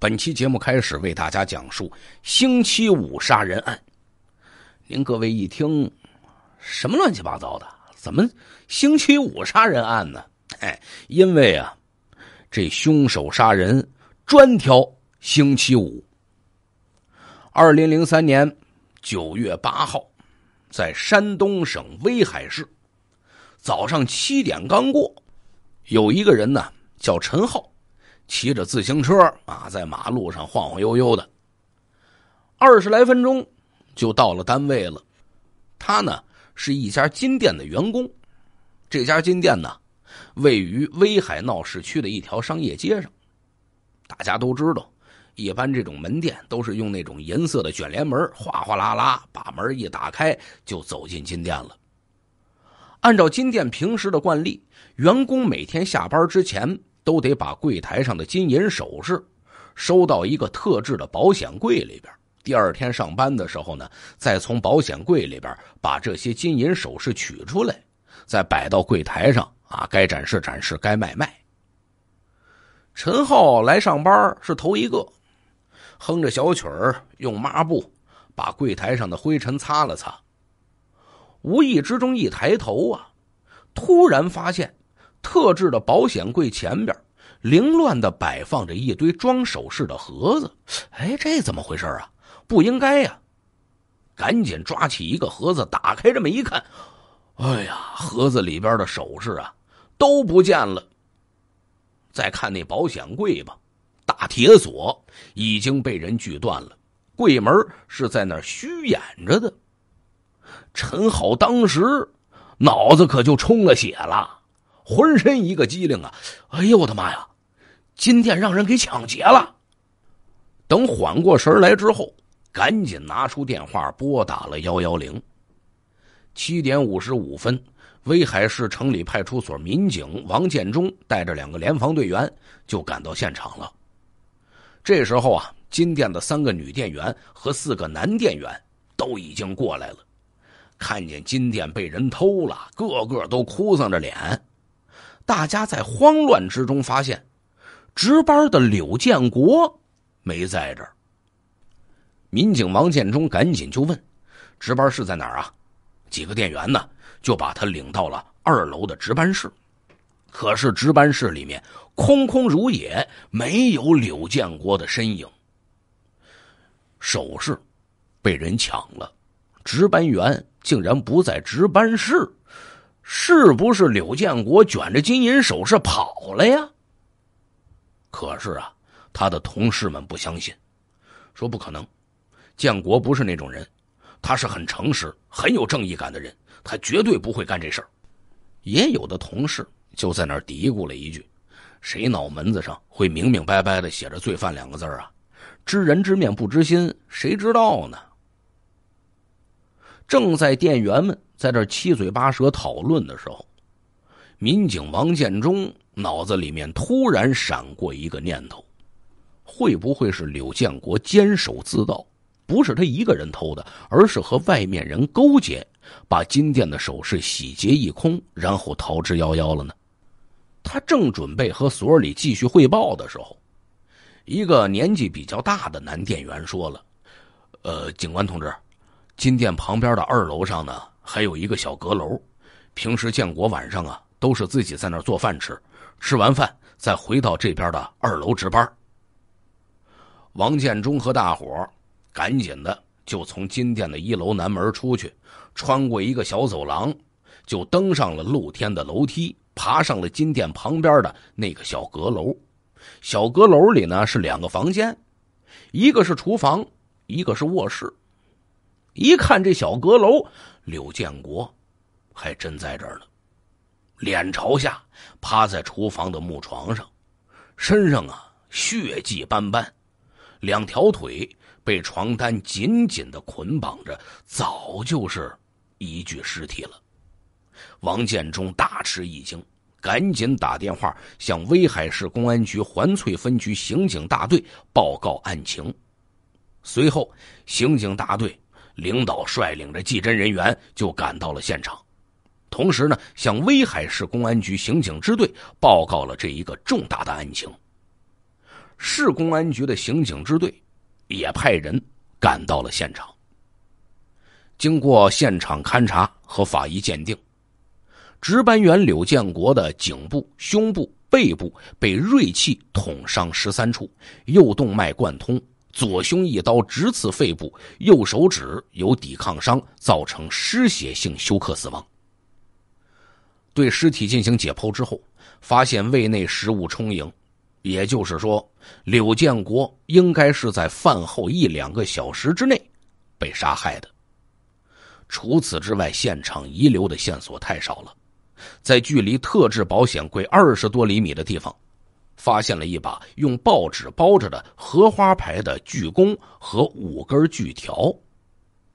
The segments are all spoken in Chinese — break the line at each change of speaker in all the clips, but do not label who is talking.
本期节目开始为大家讲述星期五杀人案。您各位一听，什么乱七八糟的？怎么星期五杀人案呢？哎，因为啊，这凶手杀人专挑星期五。二零零三年九月八号，在山东省威海市，早上七点刚过，有一个人呢，叫陈浩。骑着自行车啊，在马路上晃晃悠悠的，二十来分钟就到了单位了。他呢是一家金店的员工，这家金店呢位于威海闹市区的一条商业街上。大家都知道，一般这种门店都是用那种银色的卷帘门，哗哗啦啦把门一打开就走进金店了。按照金店平时的惯例，员工每天下班之前。都得把柜台上的金银首饰收到一个特制的保险柜里边。第二天上班的时候呢，再从保险柜里边把这些金银首饰取出来，再摆到柜台上啊，该展示展示，该卖卖。陈浩来上班是头一个，哼着小曲儿，用抹布把柜台上的灰尘擦了擦。无意之中一抬头啊，突然发现。特制的保险柜前边，凌乱的摆放着一堆装首饰的盒子。哎，这怎么回事啊？不应该呀！赶紧抓起一个盒子打开，这么一看，哎呀，盒子里边的首饰啊都不见了。再看那保险柜吧，大铁锁已经被人锯断了，柜门是在那儿虚掩着的。陈好当时脑子可就充了血了。浑身一个机灵啊！哎呦我的妈呀！金店让人给抢劫了。等缓过神来之后，赶紧拿出电话拨打了幺幺零。七点五十五分，威海市城里派出所民警王建忠带着两个联防队员就赶到现场了。这时候啊，金店的三个女店员和四个男店员都已经过来了，看见金店被人偷了，个个都哭丧着脸。大家在慌乱之中发现，值班的柳建国没在这儿。民警王建忠赶紧就问：“值班室在哪儿啊？”几个店员呢，就把他领到了二楼的值班室。可是值班室里面空空如也，没有柳建国的身影。首饰被人抢了，值班员竟然不在值班室。是不是柳建国卷着金银首饰跑了呀？可是啊，他的同事们不相信，说不可能，建国不是那种人，他是很诚实、很有正义感的人，他绝对不会干这事儿。也有的同事就在那儿嘀咕了一句：“谁脑门子上会明明白白的写着‘罪犯’两个字儿啊？知人知面不知心，谁知道呢？”正在店员们。在这七嘴八舌讨论的时候，民警王建忠脑子里面突然闪过一个念头：会不会是柳建国监守自盗，不是他一个人偷的，而是和外面人勾结，把金店的首饰洗劫一空，然后逃之夭夭了呢？他正准备和所里继续汇报的时候，一个年纪比较大的男店员说了：“呃，警官同志，金店旁边的二楼上呢。”还有一个小阁楼，平时建国晚上啊都是自己在那儿做饭吃，吃完饭再回到这边的二楼值班。王建中和大伙赶紧的就从金店的一楼南门出去，穿过一个小走廊，就登上了露天的楼梯，爬上了金店旁边的那个小阁楼。小阁楼里呢是两个房间，一个是厨房，一个是卧室。一看这小阁楼。柳建国还真在这儿呢，脸朝下趴在厨房的木床上，身上啊血迹斑斑，两条腿被床单紧紧的捆绑着，早就是一具尸体了。王建忠大吃一惊，赶紧打电话向威海市公安局环翠分局刑警大队报告案情，随后刑警大队。领导率领着技侦人员就赶到了现场，同时呢，向威海市公安局刑警支队报告了这一个重大的案情。市公安局的刑警支队也派人赶到了现场。经过现场勘查和法医鉴定，值班员柳建国的颈部、胸部、背部被锐器捅伤十三处，右动脉贯通。左胸一刀直刺肺部，右手指有抵抗伤，造成失血性休克死亡。对尸体进行解剖之后，发现胃内食物充盈，也就是说，柳建国应该是在饭后一两个小时之内被杀害的。除此之外，现场遗留的线索太少了，在距离特制保险柜二十多厘米的地方。发现了一把用报纸包着的荷花牌的巨弓和五根巨条，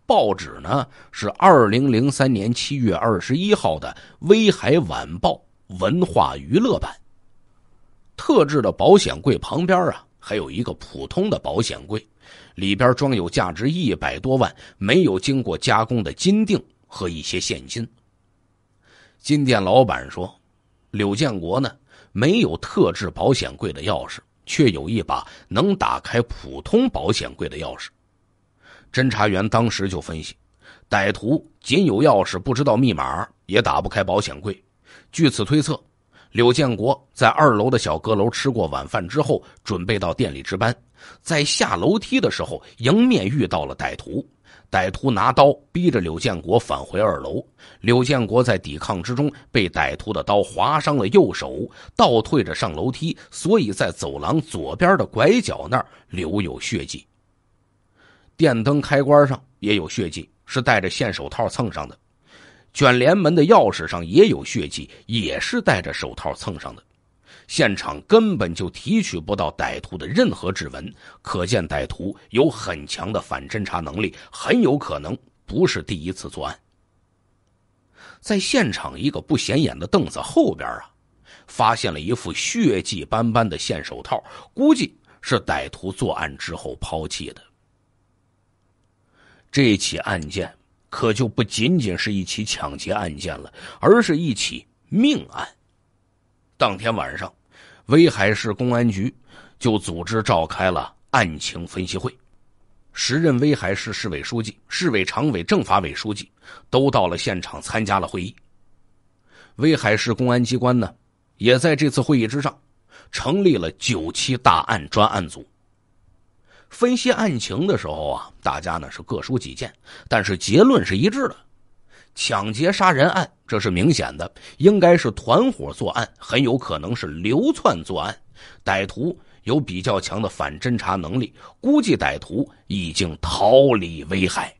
报纸呢是二零零三年七月二十一号的《威海晚报》文化娱乐版。特制的保险柜旁边啊，还有一个普通的保险柜，里边装有价值一百多万、没有经过加工的金锭和一些现金。金店老板说：“柳建国呢？”没有特制保险柜的钥匙，却有一把能打开普通保险柜的钥匙。侦查员当时就分析，歹徒仅有钥匙，不知道密码，也打不开保险柜。据此推测，柳建国在二楼的小阁楼吃过晚饭之后，准备到店里值班，在下楼梯的时候，迎面遇到了歹徒。歹徒拿刀逼着柳建国返回二楼，柳建国在抵抗之中被歹徒的刀划伤了右手，倒退着上楼梯，所以在走廊左边的拐角那儿留有血迹，电灯开关上也有血迹，是戴着线手套蹭上的，卷帘门的钥匙上也有血迹，也是戴着手套蹭上的。现场根本就提取不到歹徒的任何指纹，可见歹徒有很强的反侦查能力，很有可能不是第一次作案。在现场一个不显眼的凳子后边啊，发现了一副血迹斑斑的线手套，估计是歹徒作案之后抛弃的。这起案件可就不仅仅是一起抢劫案件了，而是一起命案。当天晚上，威海市公安局就组织召开了案情分析会，时任威海市市委书记、市委常委、政法委书记都到了现场参加了会议。威海市公安机关呢，也在这次会议之上成立了九七大案专案组。分析案情的时候啊，大家呢是各抒己见，但是结论是一致的：抢劫杀人案。这是明显的，应该是团伙作案，很有可能是流窜作案。歹徒有比较强的反侦查能力，估计歹徒已经逃离威海。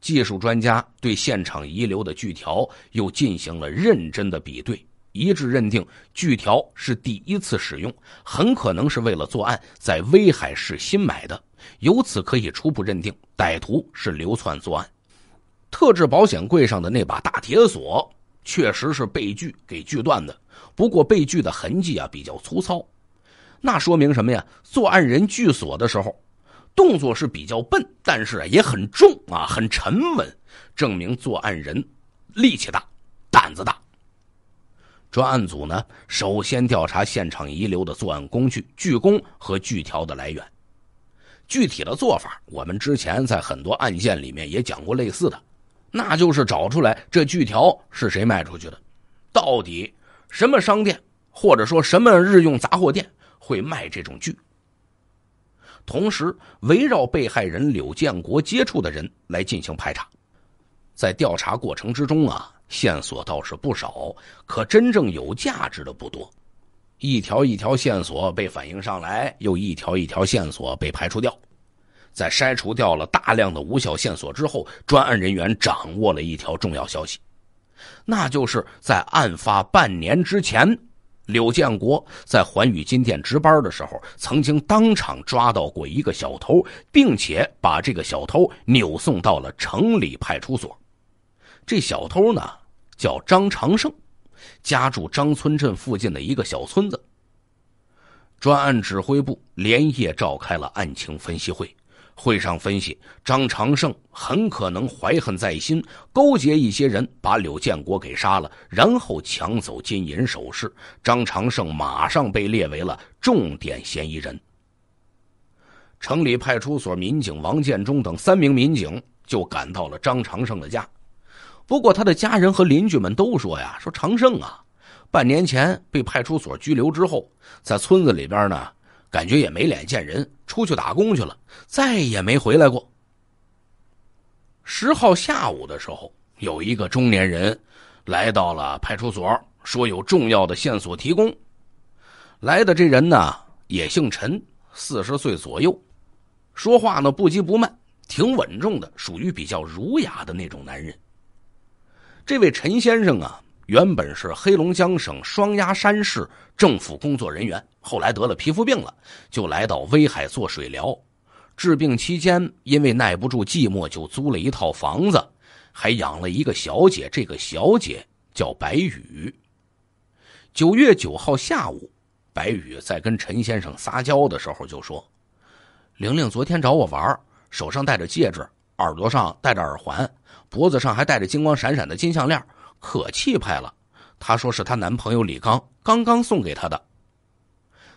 技术专家对现场遗留的锯条又进行了认真的比对，一致认定锯条是第一次使用，很可能是为了作案在威海市新买的。由此可以初步认定，歹徒是流窜作案。特制保险柜上的那把大铁锁，确实是被锯给锯断的。不过被锯的痕迹啊比较粗糙，那说明什么呀？作案人锯锁的时候，动作是比较笨，但是也很重啊，很沉稳，证明作案人力气大、胆子大。专案组呢，首先调查现场遗留的作案工具锯弓和锯条的来源。具体的做法，我们之前在很多案件里面也讲过类似的。那就是找出来这锯条是谁卖出去的，到底什么商店或者说什么日用杂货店会卖这种锯。同时，围绕被害人柳建国接触的人来进行排查。在调查过程之中啊，线索倒是不少，可真正有价值的不多。一条一条线索被反映上来，又一条一条线索被排除掉。在筛除掉了大量的无效线索之后，专案人员掌握了一条重要消息，那就是在案发半年之前，柳建国在环宇金店值班的时候，曾经当场抓到过一个小偷，并且把这个小偷扭送到了城里派出所。这小偷呢，叫张长胜，家住张村镇附近的一个小村子。专案指挥部连夜召开了案情分析会。会上分析，张长胜很可能怀恨在心，勾结一些人把柳建国给杀了，然后抢走金银首饰。张长胜马上被列为了重点嫌疑人。城里派出所民警王建忠等三名民警就赶到了张长胜的家，不过他的家人和邻居们都说呀，说长胜啊，半年前被派出所拘留之后，在村子里边呢。感觉也没脸见人，出去打工去了，再也没回来过。十号下午的时候，有一个中年人来到了派出所，说有重要的线索提供。来的这人呢，也姓陈，四十岁左右，说话呢不急不慢，挺稳重的，属于比较儒雅的那种男人。这位陈先生啊，原本是黑龙江省双鸭山市政府工作人员。后来得了皮肤病了，就来到威海做水疗。治病期间，因为耐不住寂寞，就租了一套房子，还养了一个小姐。这个小姐叫白羽。九月九号下午，白羽在跟陈先生撒娇的时候就说：“玲玲昨天找我玩手上戴着戒指，耳朵上戴着耳环，脖子上还戴着金光闪闪的金项链，可气派了。她说是她男朋友李刚刚刚送给她的。”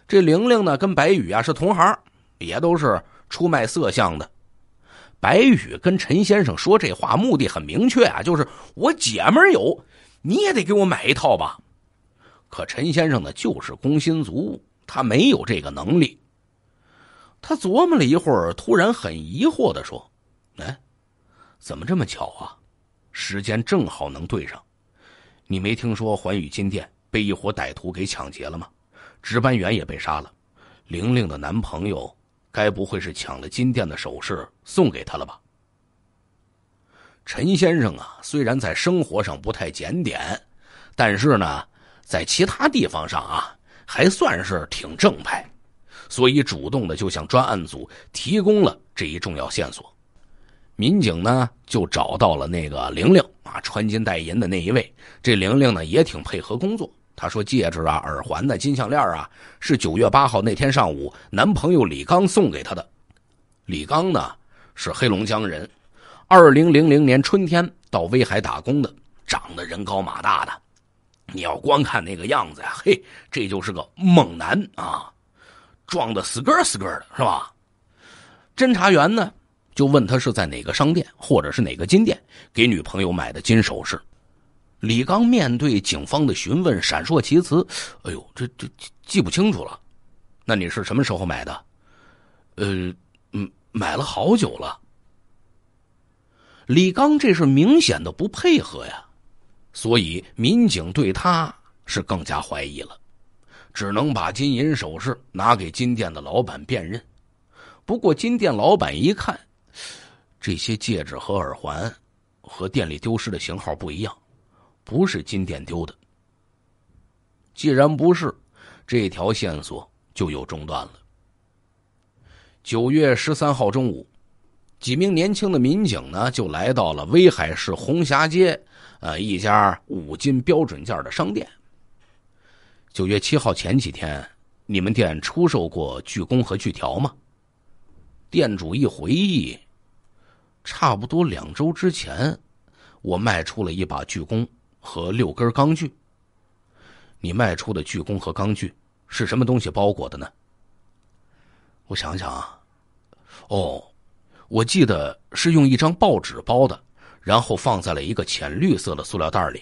这玲玲呢，跟白宇啊是同行，也都是出卖色相的。白宇跟陈先生说这话目的很明确啊，就是我姐们有，你也得给我买一套吧。可陈先生呢，就是工薪族，他没有这个能力。他琢磨了一会儿，突然很疑惑的说：“哎，怎么这么巧啊？时间正好能对上。你没听说环宇金店被一伙歹徒给抢劫了吗？”值班员也被杀了，玲玲的男朋友该不会是抢了金店的首饰送给她了吧？陈先生啊，虽然在生活上不太检点，但是呢，在其他地方上啊，还算是挺正派，所以主动的就向专案组提供了这一重要线索。民警呢，就找到了那个玲玲啊，穿金戴银的那一位。这玲玲呢，也挺配合工作。他说：“戒指啊、耳环呢、金项链啊，是九月八号那天上午男朋友李刚送给他的。李刚呢是黑龙江人，二零零零年春天到威海打工的，长得人高马大的。你要光看那个样子呀，嘿，这就是个猛男啊，壮的死个死个的，是吧？”侦查员呢就问他是在哪个商店或者是哪个金店给女朋友买的金首饰。李刚面对警方的询问，闪烁其词：“哎呦，这这记不清楚了。那你是什么时候买的？呃，嗯，买了好久了。”李刚这是明显的不配合呀，所以民警对他是更加怀疑了，只能把金银首饰拿给金店的老板辨认。不过金店老板一看，这些戒指和耳环和店里丢失的型号不一样。不是金店丢的。既然不是，这条线索就有中断了。九月十三号中午，几名年轻的民警呢就来到了威海市红霞街，呃，一家五金标准件的商店。九月七号前几天，你们店出售过锯弓和锯条吗？店主一回忆，差不多两周之前，我卖出了一把锯弓。和六根钢锯。你卖出的锯弓和钢锯是什么东西包裹的呢？我想想啊，哦，我记得是用一张报纸包的，然后放在了一个浅绿色的塑料袋里。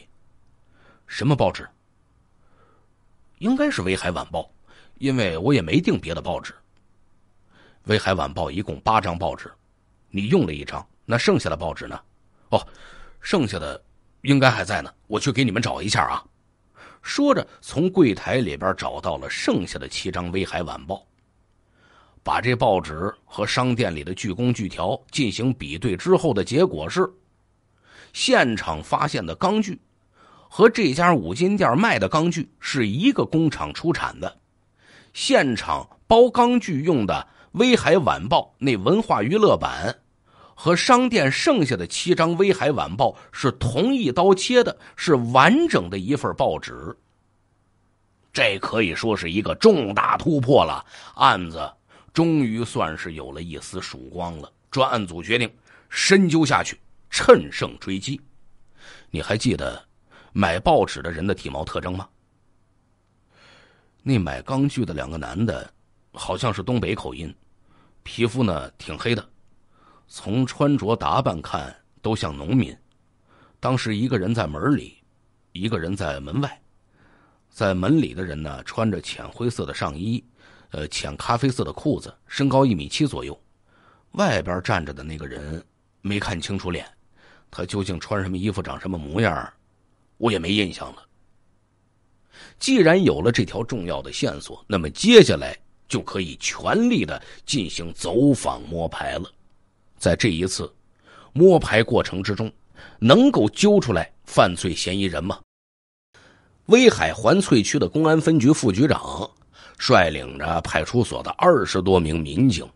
什么报纸？应该是《威海晚报》，因为我也没订别的报纸。《威海晚报》一共八张报纸，你用了一张，那剩下的报纸呢？哦，剩下的。应该还在呢，我去给你们找一下啊！说着，从柜台里边找到了剩下的七张《威海晚报》，把这报纸和商店里的锯工锯条进行比对之后的结果是：现场发现的钢锯和这家五金店卖的钢锯是一个工厂出产的。现场包钢锯用的《威海晚报》那文化娱乐版。和商店剩下的七张《威海晚报》是同一刀切的，是完整的一份报纸。这可以说是一个重大突破了，案子终于算是有了一丝曙光了。专案组决定深究下去，趁胜追击。你还记得买报纸的人的体貌特征吗？那买钢锯的两个男的，好像是东北口音，皮肤呢挺黑的。从穿着打扮看，都像农民。当时一个人在门里，一个人在门外。在门里的人呢，穿着浅灰色的上衣，呃，浅咖啡色的裤子，身高一米七左右。外边站着的那个人，没看清楚脸，他究竟穿什么衣服，长什么模样，我也没印象了。既然有了这条重要的线索，那么接下来就可以全力的进行走访摸排了。在这一次摸排过程之中，能够揪出来犯罪嫌疑人吗？威海环翠区的公安分局副局长率领着派出所的二十多名民警，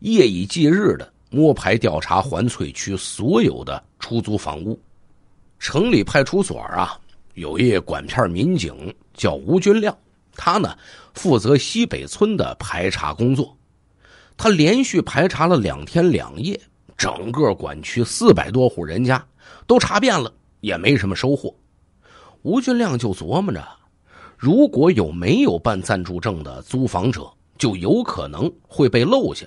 夜以继日的摸排调查环翠区所有的出租房屋。城里派出所啊，有一管片民警叫吴军亮，他呢负责西北村的排查工作。他连续排查了两天两夜，整个管区四百多户人家都查遍了，也没什么收获。吴俊亮就琢磨着，如果有没有办暂住证的租房者，就有可能会被漏下。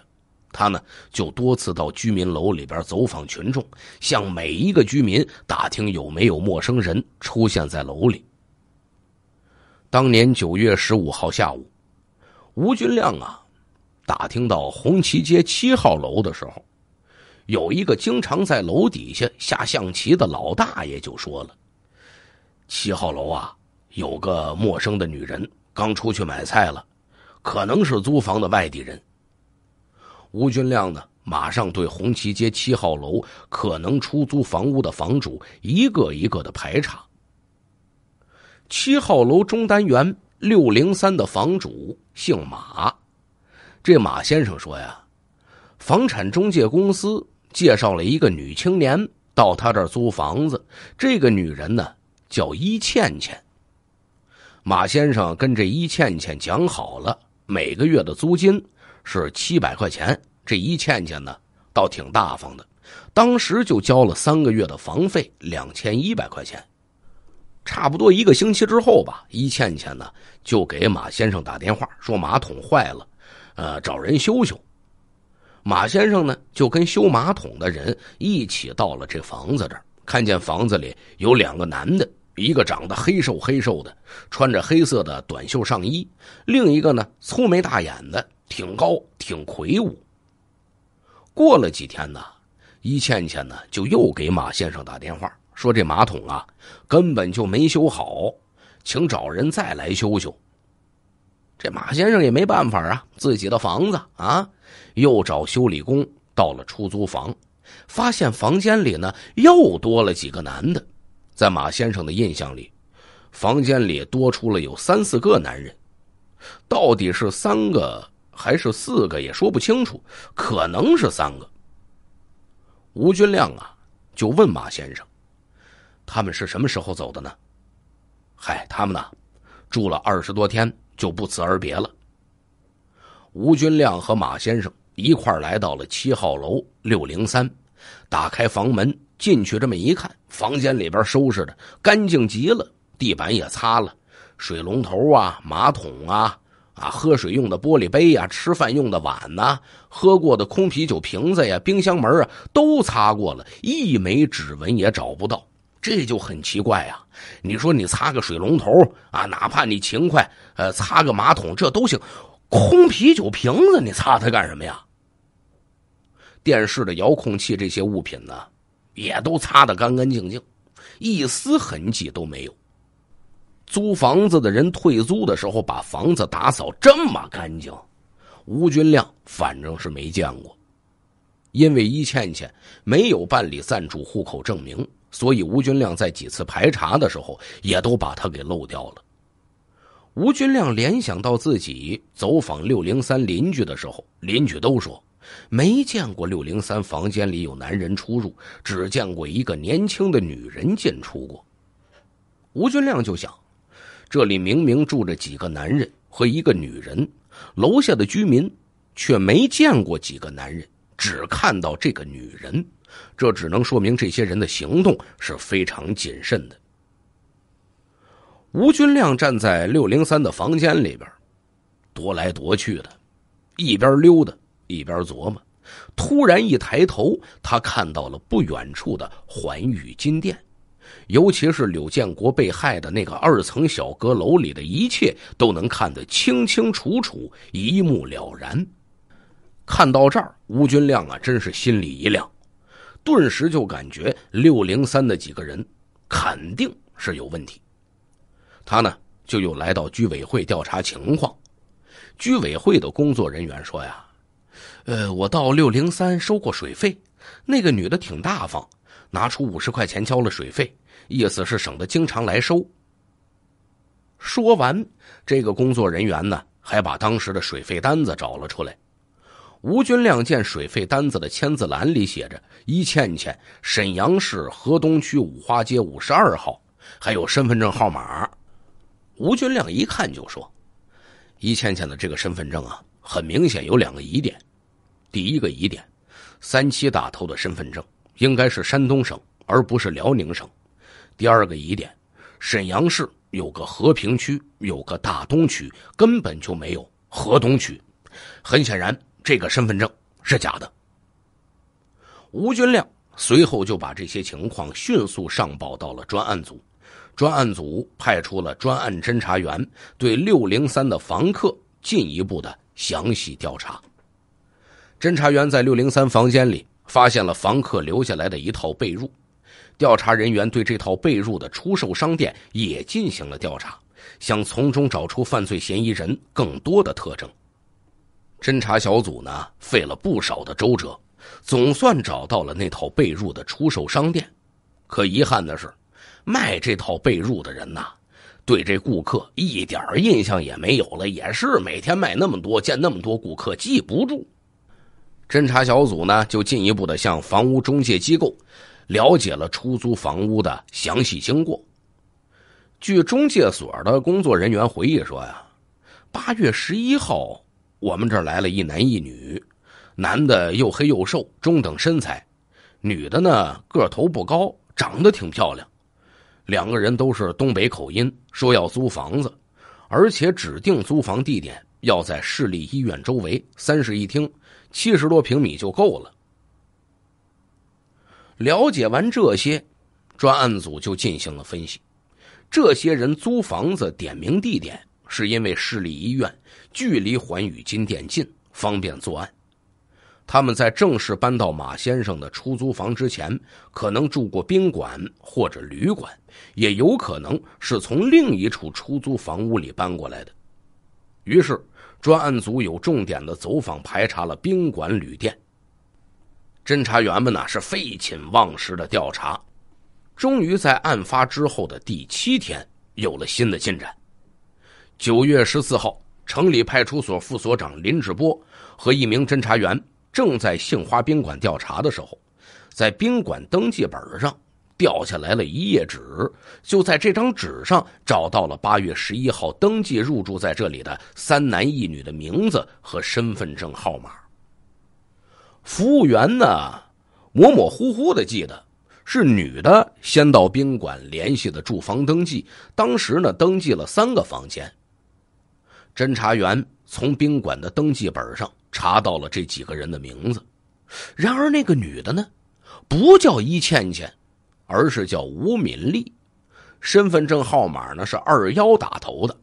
他呢，就多次到居民楼里边走访群众，向每一个居民打听有没有陌生人出现在楼里。当年九月十五号下午，吴俊亮啊。打听到红旗街七号楼的时候，有一个经常在楼底下下象棋的老大爷就说了：“七号楼啊，有个陌生的女人刚出去买菜了，可能是租房的外地人。”吴军亮呢，马上对红旗街七号楼可能出租房屋的房主一个一个的排查。七号楼中单元六零三的房主姓马。这马先生说呀，房产中介公司介绍了一个女青年到他这儿租房子。这个女人呢叫伊倩倩。马先生跟这伊倩倩讲好了，每个月的租金是七百块钱。这伊倩倩呢倒挺大方的，当时就交了三个月的房费两千一百块钱。差不多一个星期之后吧，伊倩倩呢就给马先生打电话说马桶坏了。呃，找人修修。马先生呢，就跟修马桶的人一起到了这房子这儿，看见房子里有两个男的，一个长得黑瘦黑瘦的，穿着黑色的短袖上衣；另一个呢，粗眉大眼的，挺高，挺魁梧。过了几天呢，伊倩倩呢就又给马先生打电话，说这马桶啊根本就没修好，请找人再来修修。这马先生也没办法啊，自己的房子啊，又找修理工到了出租房，发现房间里呢又多了几个男的，在马先生的印象里，房间里多出了有三四个男人，到底是三个还是四个也说不清楚，可能是三个。吴军亮啊就问马先生，他们是什么时候走的呢？嗨，他们呢，住了二十多天。就不辞而别了。吴军亮和马先生一块来到了七号楼六零三，打开房门进去，这么一看，房间里边收拾的干净极了，地板也擦了，水龙头啊、马桶啊、啊喝水用的玻璃杯呀、吃饭用的碗啊、喝过的空啤酒瓶子呀、冰箱门啊，都擦过了，一枚指纹也找不到。这就很奇怪呀！你说你擦个水龙头啊，哪怕你勤快，呃，擦个马桶，这都行。空啤酒瓶子你擦它干什么呀？电视的遥控器这些物品呢，也都擦得干干净净，一丝痕迹都没有。租房子的人退租的时候把房子打扫这么干净，吴军亮反正是没见过。因为伊倩倩没有办理暂住户口证明。所以，吴军亮在几次排查的时候，也都把他给漏掉了。吴军亮联想到自己走访六零三邻居的时候，邻居都说没见过六零三房间里有男人出入，只见过一个年轻的女人进出过。吴军亮就想，这里明明住着几个男人和一个女人，楼下的居民却没见过几个男人，只看到这个女人。这只能说明这些人的行动是非常谨慎的。吴军亮站在六零三的房间里边，踱来踱去的，一边溜达一边琢磨。突然一抬头，他看到了不远处的环宇金店，尤其是柳建国被害的那个二层小阁楼里的一切，都能看得清清楚楚，一目了然。看到这儿，吴军亮啊，真是心里一亮。顿时就感觉六零三的几个人肯定是有问题，他呢就又来到居委会调查情况。居委会的工作人员说呀：“呃，我到六零三收过水费，那个女的挺大方，拿出五十块钱交了水费，意思是省得经常来收。”说完，这个工作人员呢还把当时的水费单子找了出来。吴军亮见水费单子的签字栏里写着“伊倩倩，沈阳市河东区五花街五十二号”，还有身份证号码。吴军亮一看就说：“伊倩倩的这个身份证啊，很明显有两个疑点。第一个疑点，三七打头的身份证应该是山东省，而不是辽宁省。第二个疑点，沈阳市有个和平区，有个大东区，根本就没有河东区。很显然。”这个身份证是假的。吴军亮随后就把这些情况迅速上报到了专案组，专案组派出了专案侦查员对六零三的房客进一步的详细调查。侦查员在六零三房间里发现了房客留下来的一套被褥，调查人员对这套被褥的出售商店也进行了调查，想从中找出犯罪嫌疑人更多的特征。侦查小组呢费了不少的周折，总算找到了那套被褥的出售商店。可遗憾的是，卖这套被褥的人呐，对这顾客一点印象也没有了。也是每天卖那么多，见那么多顾客，记不住。侦查小组呢就进一步的向房屋中介机构了解了出租房屋的详细经过。据中介所的工作人员回忆说呀，八月十一号。我们这儿来了一男一女，男的又黑又瘦，中等身材；女的呢，个头不高，长得挺漂亮。两个人都是东北口音，说要租房子，而且指定租房地点要在市立医院周围，三室一厅，七十多平米就够了。了解完这些，专案组就进行了分析。这些人租房子，点名地点。是因为市立医院距离环宇金店近，方便作案。他们在正式搬到马先生的出租房之前，可能住过宾馆或者旅馆，也有可能是从另一处出租房屋里搬过来的。于是，专案组有重点的走访排查了宾馆、旅店。侦查员们呢是废寝忘食的调查，终于在案发之后的第七天有了新的进展。九月十四号，城里派出所副所长林志波和一名侦查员正在杏花宾馆调查的时候，在宾馆登记本上掉下来了一页纸，就在这张纸上找到了八月十一号登记入住在这里的三男一女的名字和身份证号码。服务员呢，模模糊糊的记得是女的先到宾馆联系的住房登记，当时呢登记了三个房间。侦查员从宾馆的登记本上查到了这几个人的名字，然而那个女的呢，不叫伊倩倩，而是叫吴敏丽，身份证号码呢是二幺打头的。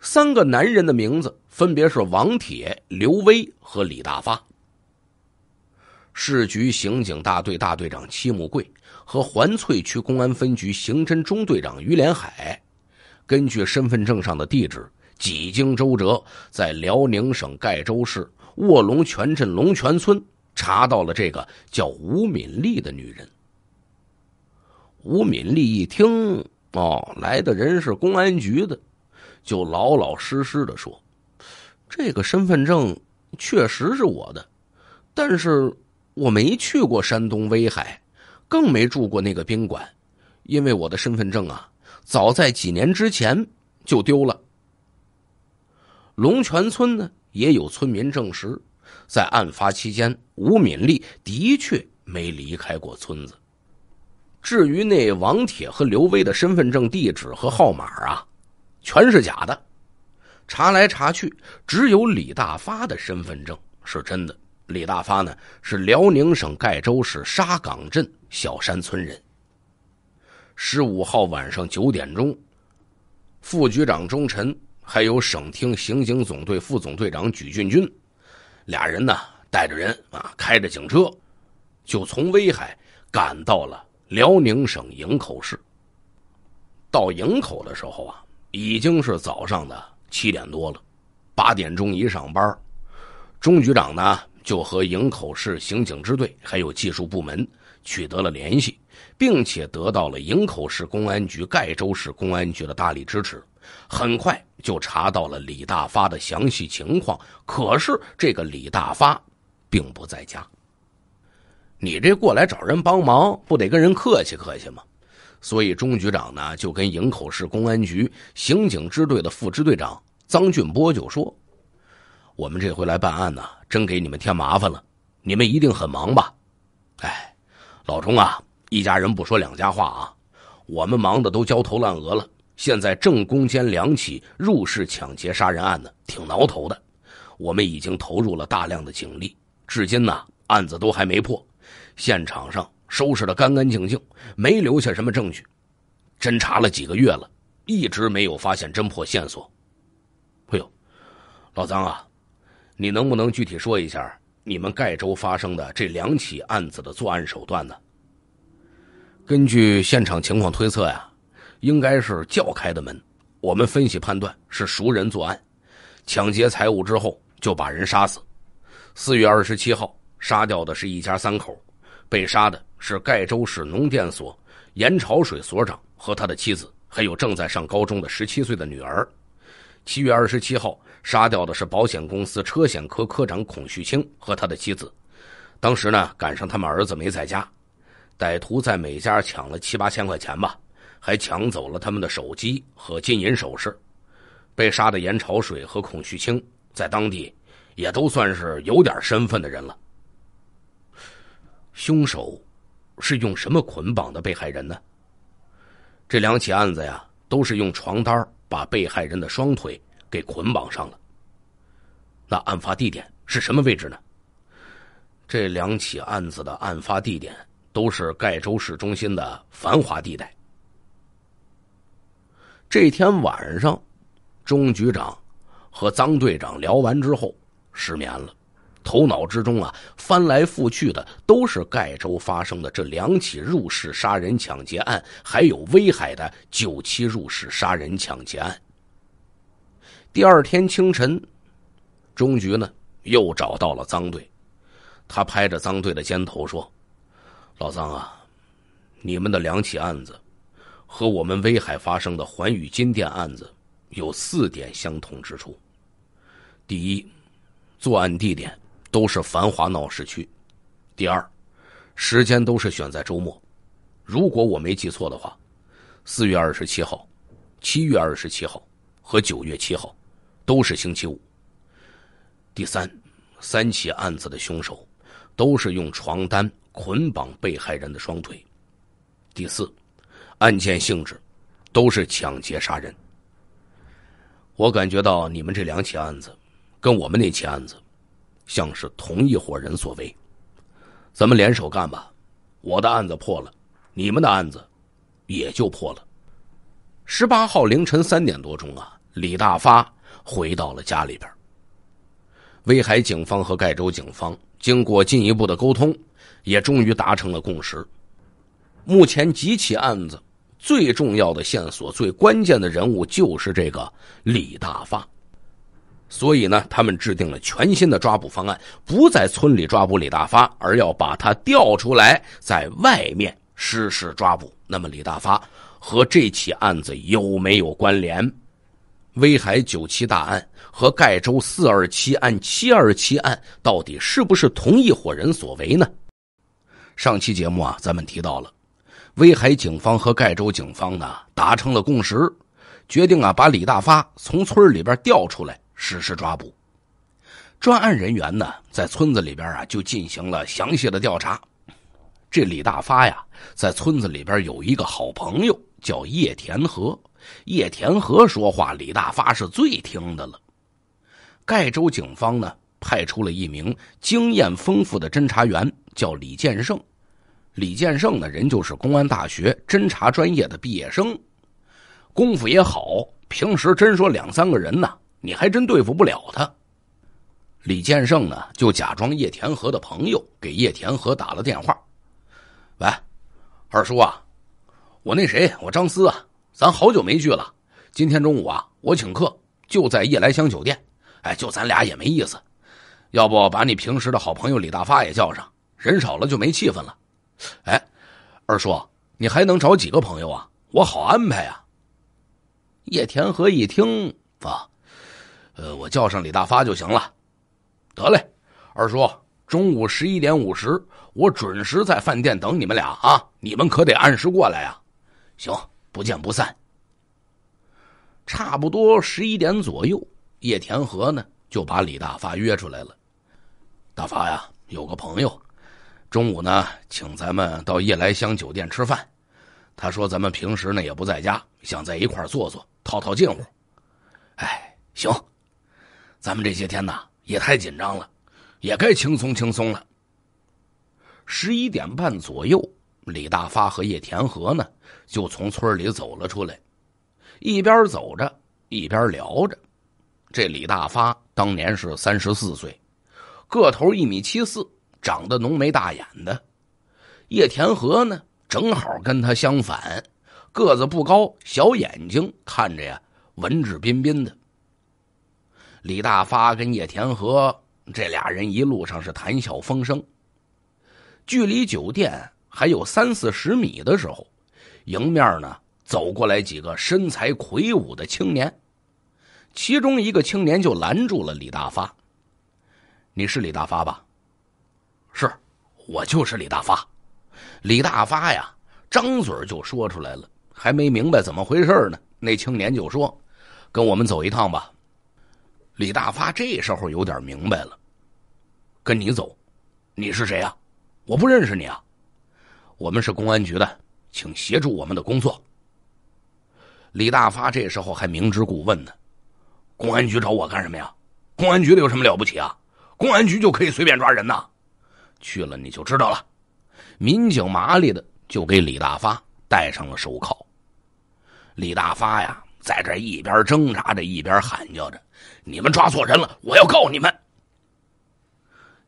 三个男人的名字分别是王铁、刘威和李大发。市局刑警大队大队长戚木贵和环翠区公安分局刑侦中队长于连海，根据身份证上的地址。几经周折，在辽宁省盖州市卧龙泉镇龙泉村查到了这个叫吴敏丽的女人。吴敏丽一听，哦，来的人是公安局的，就老老实实的说：“这个身份证确实是我的，但是我没去过山东威海，更没住过那个宾馆，因为我的身份证啊，早在几年之前就丢了。”龙泉村呢，也有村民证实，在案发期间，吴敏丽的确没离开过村子。至于那王铁和刘威的身份证、地址和号码啊，全是假的。查来查去，只有李大发的身份证是真的。李大发呢，是辽宁省盖州市沙岗镇小山村人。十五号晚上九点钟，副局长钟晨。还有省厅刑警总队副总队长许俊军，俩人呢带着人啊，开着警车，就从威海赶到了辽宁省营口市。到营口的时候啊，已经是早上的七点多了，八点钟一上班，钟局长呢就和营口市刑警支队还有技术部门取得了联系。并且得到了营口市公安局、盖州市公安局的大力支持，很快就查到了李大发的详细情况。可是这个李大发并不在家。你这过来找人帮忙，不得跟人客气客气吗？所以钟局长呢，就跟营口市公安局刑警支队的副支队长张俊波就说：“我们这回来办案呢，真给你们添麻烦了。你们一定很忙吧？哎，老钟啊。”一家人不说两家话啊，我们忙的都焦头烂额了。现在正攻坚两起入室抢劫杀人案呢，挺挠头的。我们已经投入了大量的警力，至今呢案子都还没破。现场上收拾的干干净净，没留下什么证据。侦查了几个月了，一直没有发现侦破线索。哎呦，老张啊，你能不能具体说一下你们盖州发生的这两起案子的作案手段呢？根据现场情况推测呀，应该是叫开的门。我们分析判断是熟人作案，抢劫财物之后就把人杀死。四月二十七号杀掉的是一家三口，被杀的是盖州市农电所闫朝水所长和他的妻子，还有正在上高中的十七岁的女儿。七月二十七号杀掉的是保险公司车险科科长孔旭清和他的妻子，当时呢赶上他们儿子没在家。歹徒在每家抢了七八千块钱吧，还抢走了他们的手机和金银首饰。被杀的严朝水和孔旭清在当地也都算是有点身份的人了。凶手是用什么捆绑的被害人呢？这两起案子呀，都是用床单把被害人的双腿给捆绑上了。那案发地点是什么位置呢？这两起案子的案发地点。都是盖州市中心的繁华地带。这天晚上，钟局长和张队长聊完之后失眠了，头脑之中啊翻来覆去的都是盖州发生的这两起入室杀人抢劫案，还有威海的九七入室杀人抢劫案。第二天清晨，钟局呢又找到了张队，他拍着张队的肩头说。老张啊，你们的两起案子和我们威海发生的环宇金店案子有四点相同之处：第一，作案地点都是繁华闹市区；第二，时间都是选在周末。如果我没记错的话，四月二十七号、七月二十七号和九月七号都是星期五。第三，三起案子的凶手都是用床单。捆绑被害人的双腿。第四，案件性质都是抢劫杀人。我感觉到你们这两起案子，跟我们那起案子，像是同一伙人所为。咱们联手干吧，我的案子破了，你们的案子也就破了。十八号凌晨三点多钟啊，李大发回到了家里边。威海警方和盖州警方经过进一步的沟通。也终于达成了共识。目前几起案子最重要的线索、最关键的人物就是这个李大发，所以呢，他们制定了全新的抓捕方案，不在村里抓捕李大发，而要把他调出来，在外面实施抓捕。那么，李大发和这起案子有没有关联？威海九七大案和盖州四二七案、七二七案，到底是不是同一伙人所为呢？上期节目啊，咱们提到了，威海警方和盖州警方呢达成了共识，决定啊把李大发从村里边调出来实施抓捕。专案人员呢在村子里边啊就进行了详细的调查。这李大发呀在村子里边有一个好朋友叫叶田和，叶田和说话李大发是最听的了。盖州警方呢？派出了一名经验丰富的侦查员，叫李建胜。李建胜呢，人就是公安大学侦查专业的毕业生，功夫也好。平时真说两三个人呢，你还真对付不了他。李建胜呢，就假装叶田和的朋友，给叶田和打了电话：“喂，二叔啊，我那谁，我张思啊，咱好久没聚了，今天中午啊，我请客，就在夜来香酒店。哎，就咱俩也没意思。”要不把你平时的好朋友李大发也叫上，人少了就没气氛了。哎，二叔，你还能找几个朋友啊？我好安排呀。叶田和一听啊，呃，我叫上李大发就行了。得嘞，二叔，中午十一点五十，我准时在饭店等你们俩啊，你们可得按时过来啊。行，不见不散。差不多十一点左右，叶田和呢就把李大发约出来了。大发呀，有个朋友，中午呢请咱们到夜来香酒店吃饭。他说：“咱们平时呢也不在家，想在一块坐坐，套套近乎。”哎，行，咱们这些天呐也太紧张了，也该轻松轻松了。十一点半左右，李大发和叶田和呢就从村里走了出来，一边走着一边聊着。这李大发当年是三十四岁。个头一米七四，长得浓眉大眼的叶田和呢，正好跟他相反，个子不高，小眼睛，看着呀文质彬彬的。李大发跟叶田和这俩人一路上是谈笑风生。距离酒店还有三四十米的时候，迎面呢走过来几个身材魁梧的青年，其中一个青年就拦住了李大发。你是李大发吧？是，我就是李大发。李大发呀，张嘴就说出来了，还没明白怎么回事呢。那青年就说：“跟我们走一趟吧。”李大发这时候有点明白了：“跟你走？你是谁啊？我不认识你啊！我们是公安局的，请协助我们的工作。”李大发这时候还明知故问呢：“公安局找我干什么呀？公安局的有什么了不起啊？”公安局就可以随便抓人呐，去了你就知道了。民警麻利的就给李大发戴上了手铐。李大发呀，在这一边挣扎着，一边喊叫着：“你们抓错人了，我要告你们！”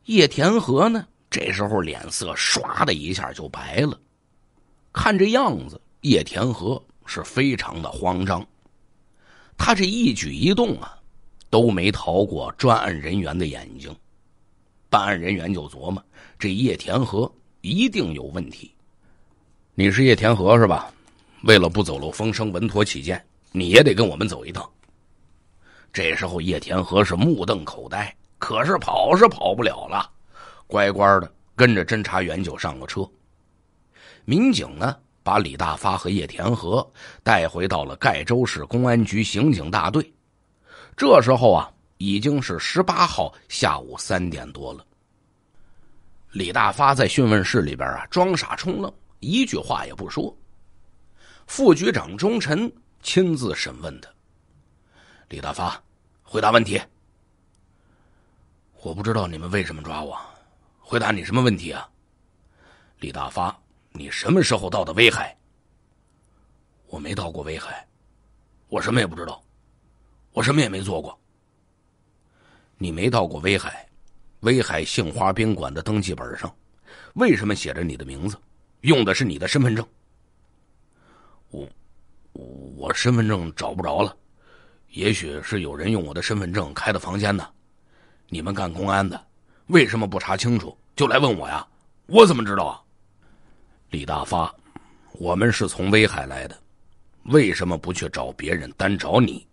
叶田河呢，这时候脸色唰的一下就白了。看这样子，叶田河是非常的慌张。他这一举一动啊，都没逃过专案人员的眼睛。办案人员就琢磨，这叶田河一定有问题。你是叶田河是吧？为了不走漏风声，稳妥起见，你也得跟我们走一趟。这时候，叶田河是目瞪口呆，可是跑是跑不了了，乖乖的跟着侦查员就上了车。民警呢，把李大发和叶田河带回到了盖州市公安局刑警大队。这时候啊。已经是十八号下午三点多了。李大发在讯问室里边啊，装傻充愣，一句话也不说。副局长钟晨亲自审问他：“李大发，回答问题。我不知道你们为什么抓我，回答你什么问题啊？”李大发：“你什么时候到的威海？我没到过威海，我什么也不知道，我什么也没做过。”你没到过威海，威海杏花宾馆的登记本上，为什么写着你的名字？用的是你的身份证？我我身份证找不着了，也许是有人用我的身份证开的房间呢。你们干公安的，为什么不查清楚就来问我呀？我怎么知道啊？李大发，我们是从威海来的，为什么不去找别人单找你？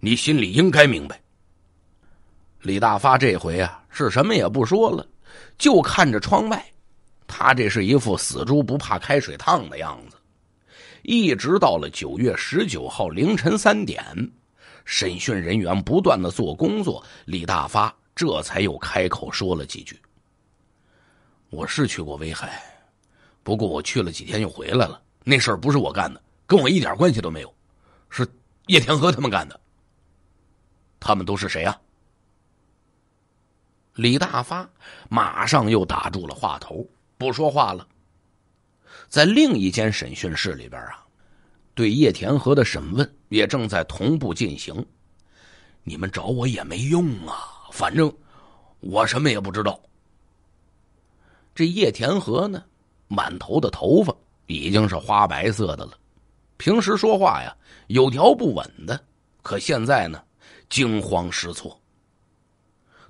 你心里应该明白。李大发这回啊是什么也不说了，就看着窗外，他这是一副死猪不怕开水烫的样子。一直到了九月十九号凌晨三点，审讯人员不断的做工作，李大发这才又开口说了几句：“我是去过威海，不过我去了几天又回来了。那事儿不是我干的，跟我一点关系都没有，是叶天和他们干的。他们都是谁啊？”李大发马上又打住了话头，不说话了。在另一间审讯室里边啊，对叶田和的审问也正在同步进行。你们找我也没用啊，反正我什么也不知道。这叶田和呢，满头的头发已经是花白色的了。平时说话呀有条不紊的，可现在呢惊慌失措。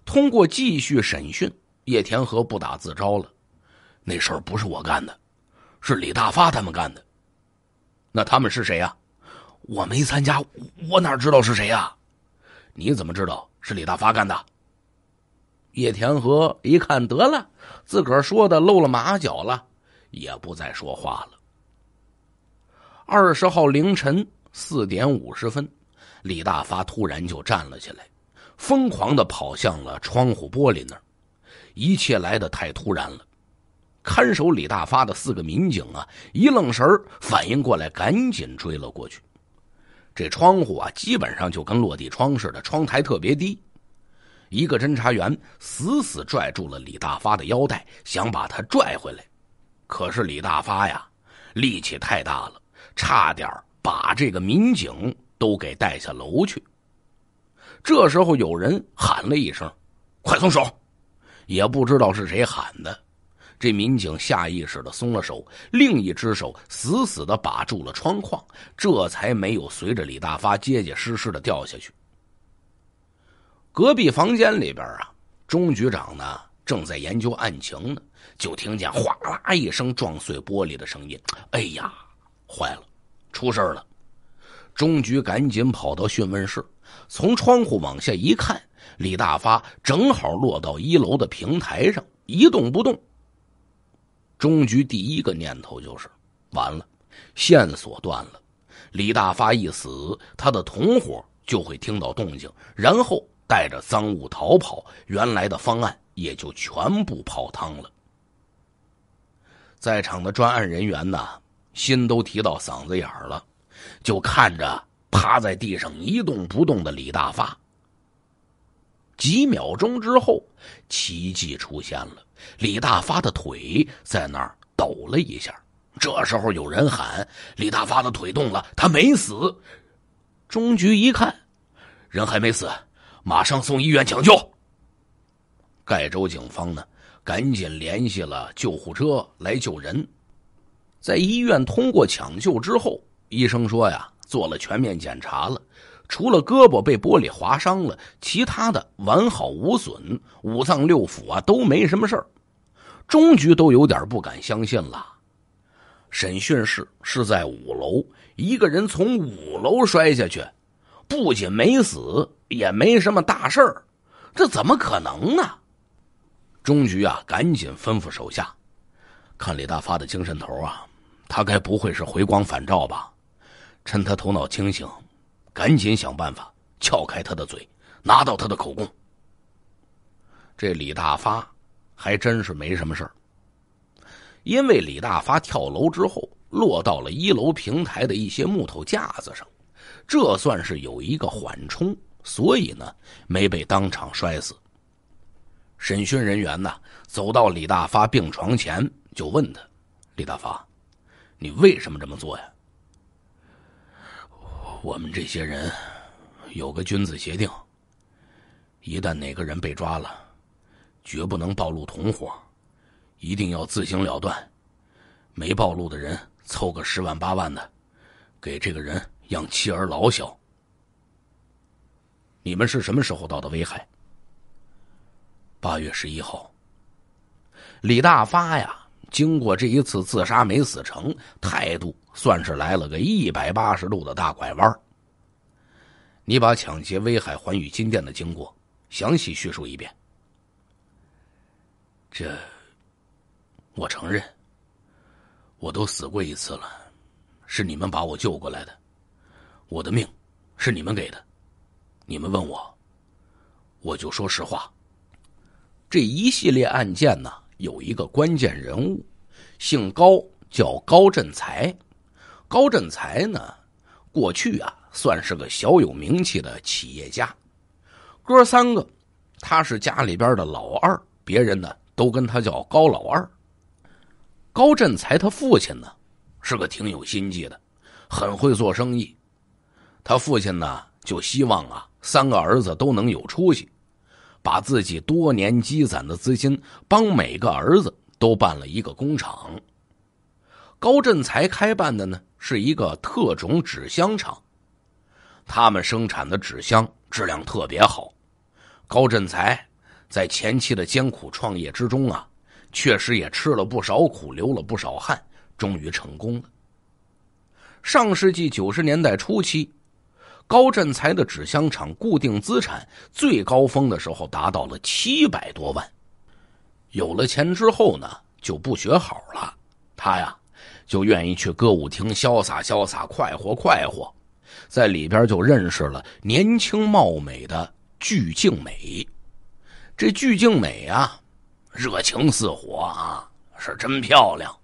通过继续审讯，叶天和不打自招了。那事儿不是我干的，是李大发他们干的。那他们是谁呀？我没参加，我哪知道是谁呀？你怎么知道是李大发干的？叶天和一看，得了，自个儿说的露了马脚了，也不再说话了。二十号凌晨四点五十分，李大发突然就站了起来。疯狂的跑向了窗户玻璃那儿，一切来得太突然了。看守李大发的四个民警啊，一愣神儿，反应过来，赶紧追了过去。这窗户啊，基本上就跟落地窗似的，窗台特别低。一个侦查员死死拽住了李大发的腰带，想把他拽回来。可是李大发呀，力气太大了，差点把这个民警都给带下楼去。这时候有人喊了一声：“快松手！”也不知道是谁喊的，这民警下意识的松了手，另一只手死死的把住了窗框，这才没有随着李大发结结实实的掉下去。隔壁房间里边啊，钟局长呢正在研究案情呢，就听见哗啦一声撞碎玻璃的声音。“哎呀，坏了，出事了！”钟局赶紧跑到讯问室。从窗户往下一看，李大发正好落到一楼的平台上，一动不动。终局第一个念头就是，完了，线索断了。李大发一死，他的同伙就会听到动静，然后带着赃物逃跑，原来的方案也就全部泡汤了。在场的专案人员呢，心都提到嗓子眼儿了，就看着。趴在地上一动不动的李大发，几秒钟之后，奇迹出现了，李大发的腿在那儿抖了一下。这时候有人喊：“李大发的腿动了，他没死。”中局一看，人还没死，马上送医院抢救。盖州警方呢，赶紧联系了救护车来救人。在医院通过抢救之后，医生说：“呀。”做了全面检查了，除了胳膊被玻璃划伤了，其他的完好无损，五脏六腑啊都没什么事儿。终局都有点不敢相信了。审讯室是在五楼，一个人从五楼摔下去，不仅没死，也没什么大事儿，这怎么可能呢？中局啊，赶紧吩咐手下，看李大发的精神头啊，他该不会是回光返照吧？趁他头脑清醒，赶紧想办法撬开他的嘴，拿到他的口供。这李大发还真是没什么事儿，因为李大发跳楼之后落到了一楼平台的一些木头架子上，这算是有一个缓冲，所以呢没被当场摔死。审讯人员呢走到李大发病床前，就问他：“李大发，你为什么这么做呀？”我们这些人有个君子协定：一旦哪个人被抓了，绝不能暴露同伙，一定要自行了断。没暴露的人，凑个十万八万的，给这个人养妻儿老小。你们是什么时候到的威海？八月十一号。李大发呀。经过这一次自杀没死成，态度算是来了个一百八十度的大拐弯。你把抢劫威海环宇金店的经过详细叙述一遍。这，我承认，我都死过一次了，是你们把我救过来的，我的命是你们给的。你们问我，我就说实话，这一系列案件呢？有一个关键人物，姓高，叫高振才。高振才呢，过去啊算是个小有名气的企业家。哥三个，他是家里边的老二，别人呢都跟他叫高老二。高振才他父亲呢，是个挺有心计的，很会做生意。他父亲呢就希望啊三个儿子都能有出息。把自己多年积攒的资金，帮每个儿子都办了一个工厂。高振才开办的呢是一个特种纸箱厂，他们生产的纸箱质量特别好。高振才在前期的艰苦创业之中啊，确实也吃了不少苦，流了不少汗，终于成功了。上世纪九十年代初期。高振才的纸箱厂固定资产最高峰的时候达到了七百多万。有了钱之后呢，就不学好了。他呀，就愿意去歌舞厅潇洒潇洒、快活快活，在里边就认识了年轻貌美的鞠静美。这鞠静美啊，热情似火啊，是真漂亮。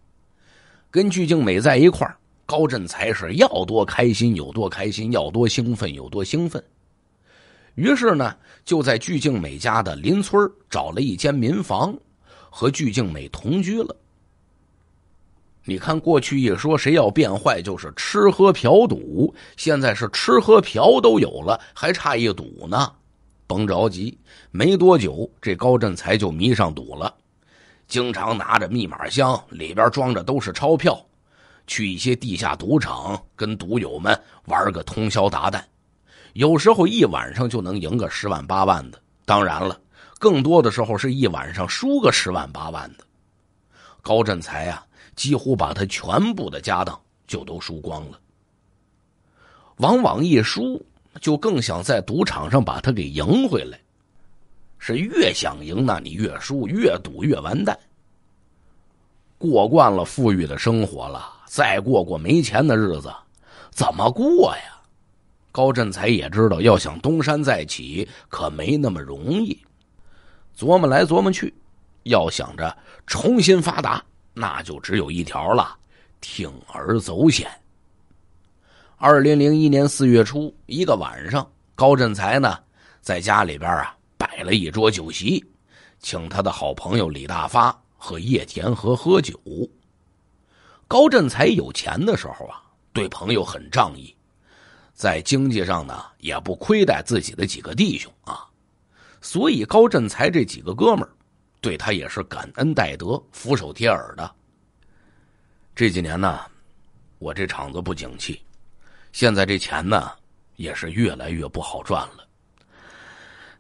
跟鞠静美在一块儿。高振才是要多开心有多开心，要多兴奋有多兴奋。于是呢，就在鞠静美家的邻村找了一间民房，和鞠静美同居了。你看，过去一说谁要变坏，就是吃喝嫖赌；现在是吃喝嫖都有了，还差一赌呢。甭着急，没多久，这高振才就迷上赌了，经常拿着密码箱，里边装着都是钞票。去一些地下赌场跟赌友们玩个通宵达旦，有时候一晚上就能赢个十万八万的。当然了，更多的时候是一晚上输个十万八万的。高振才啊，几乎把他全部的家当就都输光了。往往一输，就更想在赌场上把他给赢回来。是越想赢，那你越输，越赌越完蛋。过惯了富裕的生活了。再过过没钱的日子，怎么过呀？高振才也知道，要想东山再起，可没那么容易。琢磨来琢磨去，要想着重新发达，那就只有一条了：铤而走险。二零零一年四月初一个晚上，高振才呢在家里边啊摆了一桌酒席，请他的好朋友李大发和叶田和喝酒。高振才有钱的时候啊，对朋友很仗义，在经济上呢也不亏待自己的几个弟兄啊，所以高振才这几个哥们儿对他也是感恩戴德、俯首帖耳的。这几年呢，我这厂子不景气，现在这钱呢也是越来越不好赚了。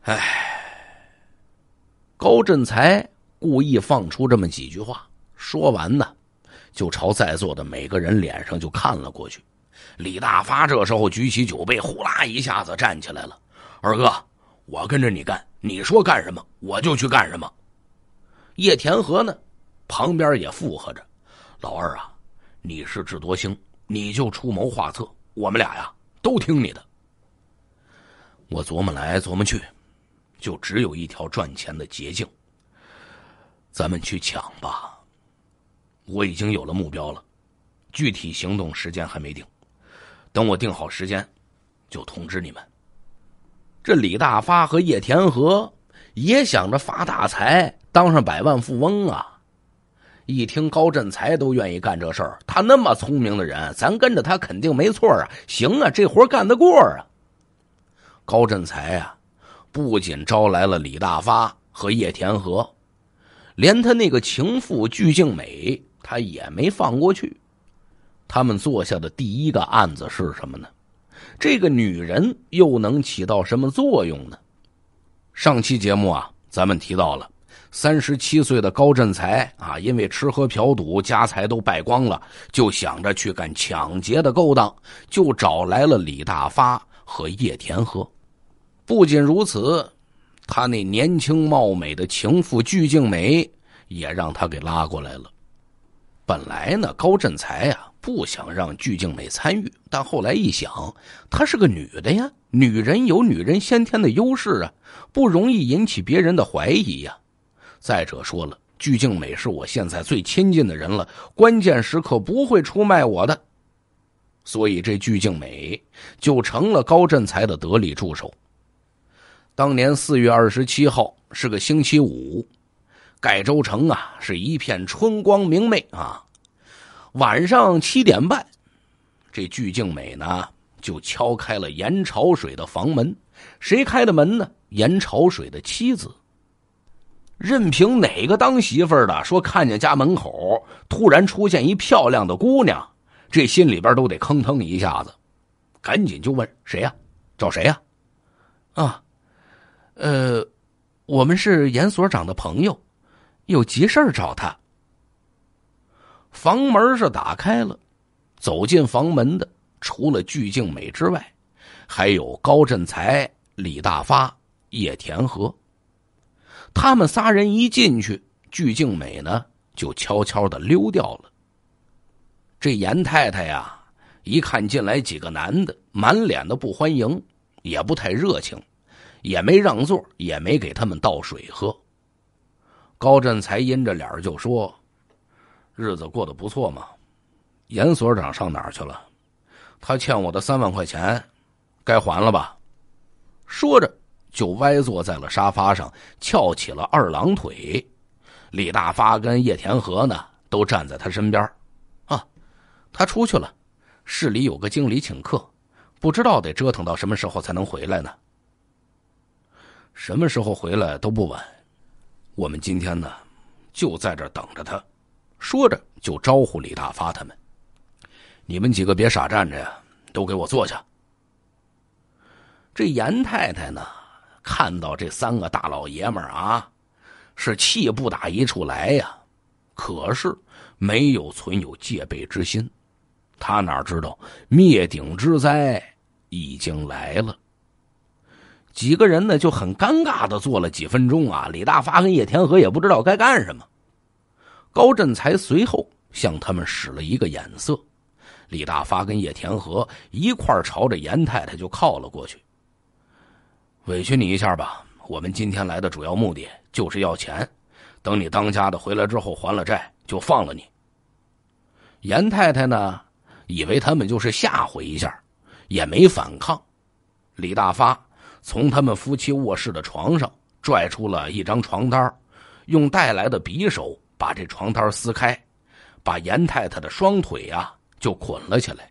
哎，高振才故意放出这么几句话，说完呢。就朝在座的每个人脸上就看了过去。李大发这时候举起酒杯，呼啦一下子站起来了。二哥，我跟着你干，你说干什么，我就去干什么。叶田河呢，旁边也附和着：“老二啊，你是智多星，你就出谋划策，我们俩呀都听你的。”我琢磨来琢磨去，就只有一条赚钱的捷径，咱们去抢吧。我已经有了目标了，具体行动时间还没定，等我定好时间，就通知你们。这李大发和叶田和也想着发大财，当上百万富翁啊！一听高振才都愿意干这事儿，他那么聪明的人，咱跟着他肯定没错啊！行啊，这活干得过啊！高振才呀，不仅招来了李大发和叶田和，连他那个情妇鞠静美。他也没放过去，他们做下的第一个案子是什么呢？这个女人又能起到什么作用呢？上期节目啊，咱们提到了三十七岁的高振才啊，因为吃喝嫖赌，家财都败光了，就想着去干抢劫的勾当，就找来了李大发和叶田和。不仅如此，他那年轻貌美的情妇鞠静梅也让他给拉过来了。本来呢，高振才呀不想让鞠静美参与，但后来一想，她是个女的呀，女人有女人先天的优势啊，不容易引起别人的怀疑呀。再者说了，鞠静美是我现在最亲近的人了，关键时刻不会出卖我的，所以这鞠静美就成了高振才的得力助手。当年四月二十七号是个星期五。盖州城啊，是一片春光明媚啊。晚上七点半，这鞠静美呢就敲开了严潮水的房门。谁开的门呢？严潮水的妻子。任凭哪个当媳妇的，说看见家门口突然出现一漂亮的姑娘，这心里边都得吭腾一下子，赶紧就问谁呀？找谁呀？啊，呃，我们是严所长的朋友。有急事儿找他。房门是打开了，走进房门的除了巨静美之外，还有高振才、李大发、叶田和。他们仨人一进去，巨静美呢就悄悄的溜掉了。这严太太呀，一看进来几个男的，满脸的不欢迎，也不太热情，也没让座，也没给他们倒水喝。高振才阴着脸就说：“日子过得不错嘛，严所长上哪儿去了？他欠我的三万块钱，该还了吧？”说着就歪坐在了沙发上，翘起了二郎腿。李大发跟叶田河呢，都站在他身边。啊，他出去了，市里有个经理请客，不知道得折腾到什么时候才能回来呢？什么时候回来都不晚。我们今天呢，就在这等着他。说着，就招呼李大发他们：“你们几个别傻站着呀，都给我坐下。”这严太太呢，看到这三个大老爷们儿啊，是气不打一处来呀，可是没有存有戒备之心。他哪知道灭顶之灾已经来了。几个人呢就很尴尬的坐了几分钟啊！李大发跟叶天和也不知道该干什么。高振才随后向他们使了一个眼色，李大发跟叶天和一块朝着严太太就靠了过去。委屈你一下吧，我们今天来的主要目的就是要钱，等你当家的回来之后还了债，就放了你。严太太呢，以为他们就是吓唬一下，也没反抗。李大发。从他们夫妻卧室的床上拽出了一张床单，用带来的匕首把这床单撕开，把严太太的双腿呀就捆了起来。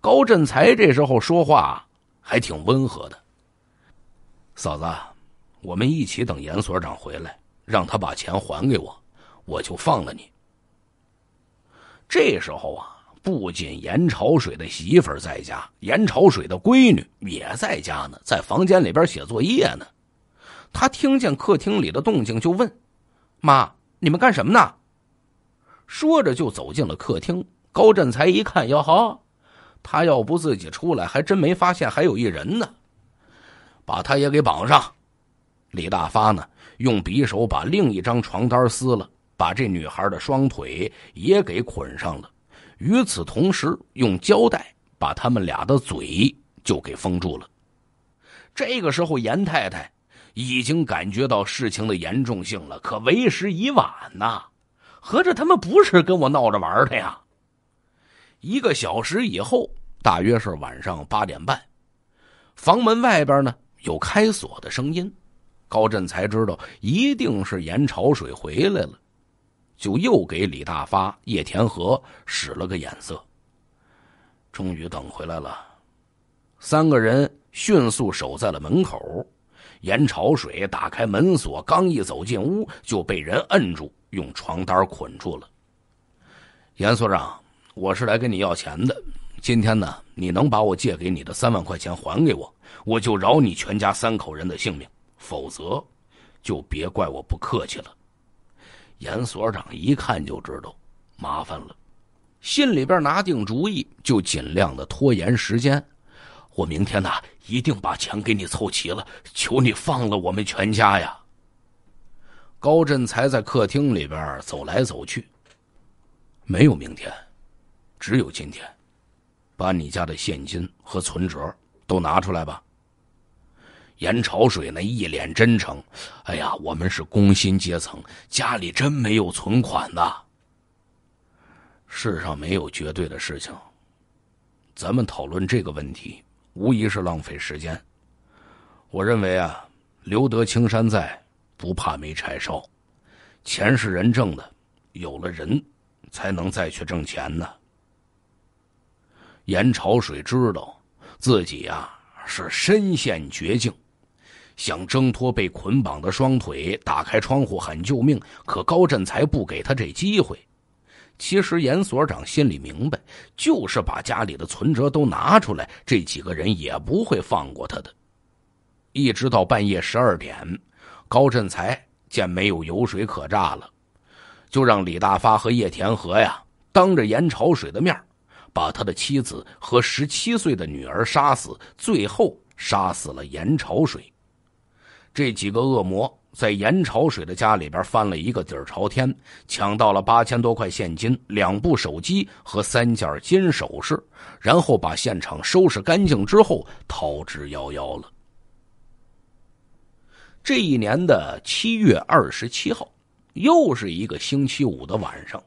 高振才这时候说话还挺温和的：“嫂子，我们一起等严所长回来，让他把钱还给我，我就放了你。”这时候啊。不仅严潮水的媳妇儿在家，严潮水的闺女也在家呢，在房间里边写作业呢。他听见客厅里的动静，就问：“妈，你们干什么呢？”说着就走进了客厅。高振才一看，哟呵，他要不自己出来，还真没发现还有一人呢。把他也给绑上。李大发呢，用匕首把另一张床单撕了，把这女孩的双腿也给捆上了。与此同时，用胶带把他们俩的嘴就给封住了。这个时候，严太太已经感觉到事情的严重性了，可为时已晚呐！合着他们不是跟我闹着玩的呀！一个小时以后，大约是晚上八点半，房门外边呢有开锁的声音，高振才知道一定是严潮水回来了。就又给李大发、叶田和使了个眼色。终于等回来了，三个人迅速守在了门口。严朝水打开门锁，刚一走进屋，就被人摁住，用床单捆住了。严所长，我是来跟你要钱的。今天呢，你能把我借给你的三万块钱还给我，我就饶你全家三口人的性命；否则，就别怪我不客气了。严所长一看就知道麻烦了，心里边拿定主意，就尽量的拖延时间。我明天呢，一定把钱给你凑齐了，求你放了我们全家呀。高振才在客厅里边走来走去，没有明天，只有今天，把你家的现金和存折都拿出来吧。严潮水那一脸真诚，哎呀，我们是工薪阶层，家里真没有存款的。世上没有绝对的事情，咱们讨论这个问题，无疑是浪费时间。我认为啊，留得青山在，不怕没柴烧。钱是人挣的，有了人，才能再去挣钱呢。严潮水知道自己啊是身陷绝境。想挣脱被捆绑的双腿，打开窗户喊救命，可高振才不给他这机会。其实严所长心里明白，就是把家里的存折都拿出来，这几个人也不会放过他的。一直到半夜十二点，高振才见没有油水可榨了，就让李大发和叶田和呀当着严朝水的面，把他的妻子和十七岁的女儿杀死，最后杀死了严朝水。这几个恶魔在严朝水的家里边翻了一个底儿朝天，抢到了八千多块现金、两部手机和三件金首饰，然后把现场收拾干净之后逃之夭夭了。这一年的七月二十七号，又是一个星期五的晚上，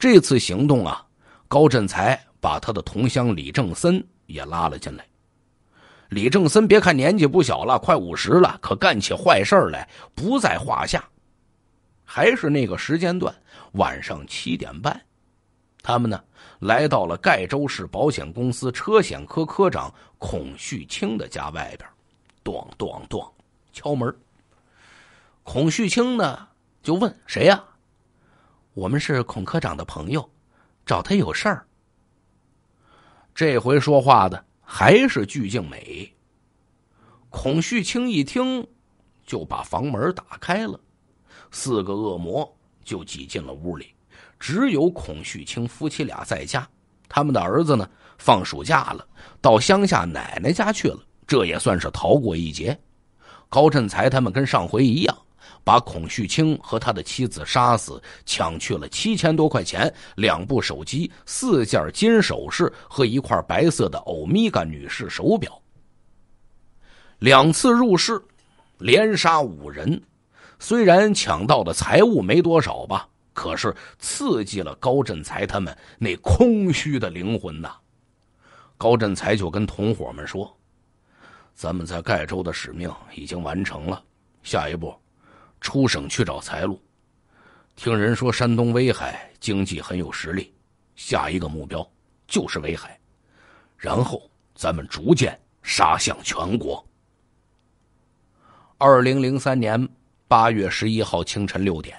这次行动啊，高振才把他的同乡李正森也拉了进来。李正森，别看年纪不小了，快五十了，可干起坏事来不在话下。还是那个时间段，晚上七点半，他们呢来到了盖州市保险公司车险科科长孔旭清的家外边，咚咚咚，敲门。孔旭清呢就问：“谁呀？”我们是孔科长的朋友，找他有事儿。这回说话的。还是巨静美。孔旭清一听，就把房门打开了，四个恶魔就挤进了屋里。只有孔旭清夫妻俩在家，他们的儿子呢放暑假了，到乡下奶奶家去了，这也算是逃过一劫。高振才他们跟上回一样。把孔旭清和他的妻子杀死，抢去了七千多块钱、两部手机、四件金首饰和一块白色的欧米伽女士手表。两次入室，连杀五人，虽然抢到的财物没多少吧，可是刺激了高振才他们那空虚的灵魂呐。高振才就跟同伙们说：“咱们在盖州的使命已经完成了，下一步。”出省去找财路，听人说山东威海经济很有实力，下一个目标就是威海，然后咱们逐渐杀向全国。二零零三年八月十一号清晨六点，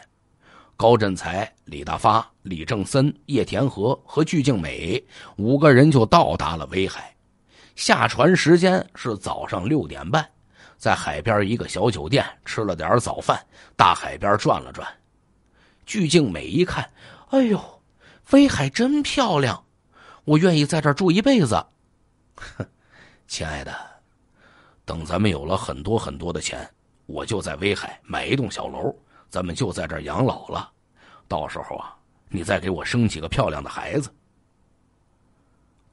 高振才、李大发、李正森、叶田和和巨静美五个人就到达了威海，下船时间是早上六点半。在海边一个小酒店吃了点早饭，大海边转了转。鞠静美一看，哎呦，威海真漂亮，我愿意在这儿住一辈子。亲爱的，等咱们有了很多很多的钱，我就在威海买一栋小楼，咱们就在这儿养老了。到时候啊，你再给我生几个漂亮的孩子。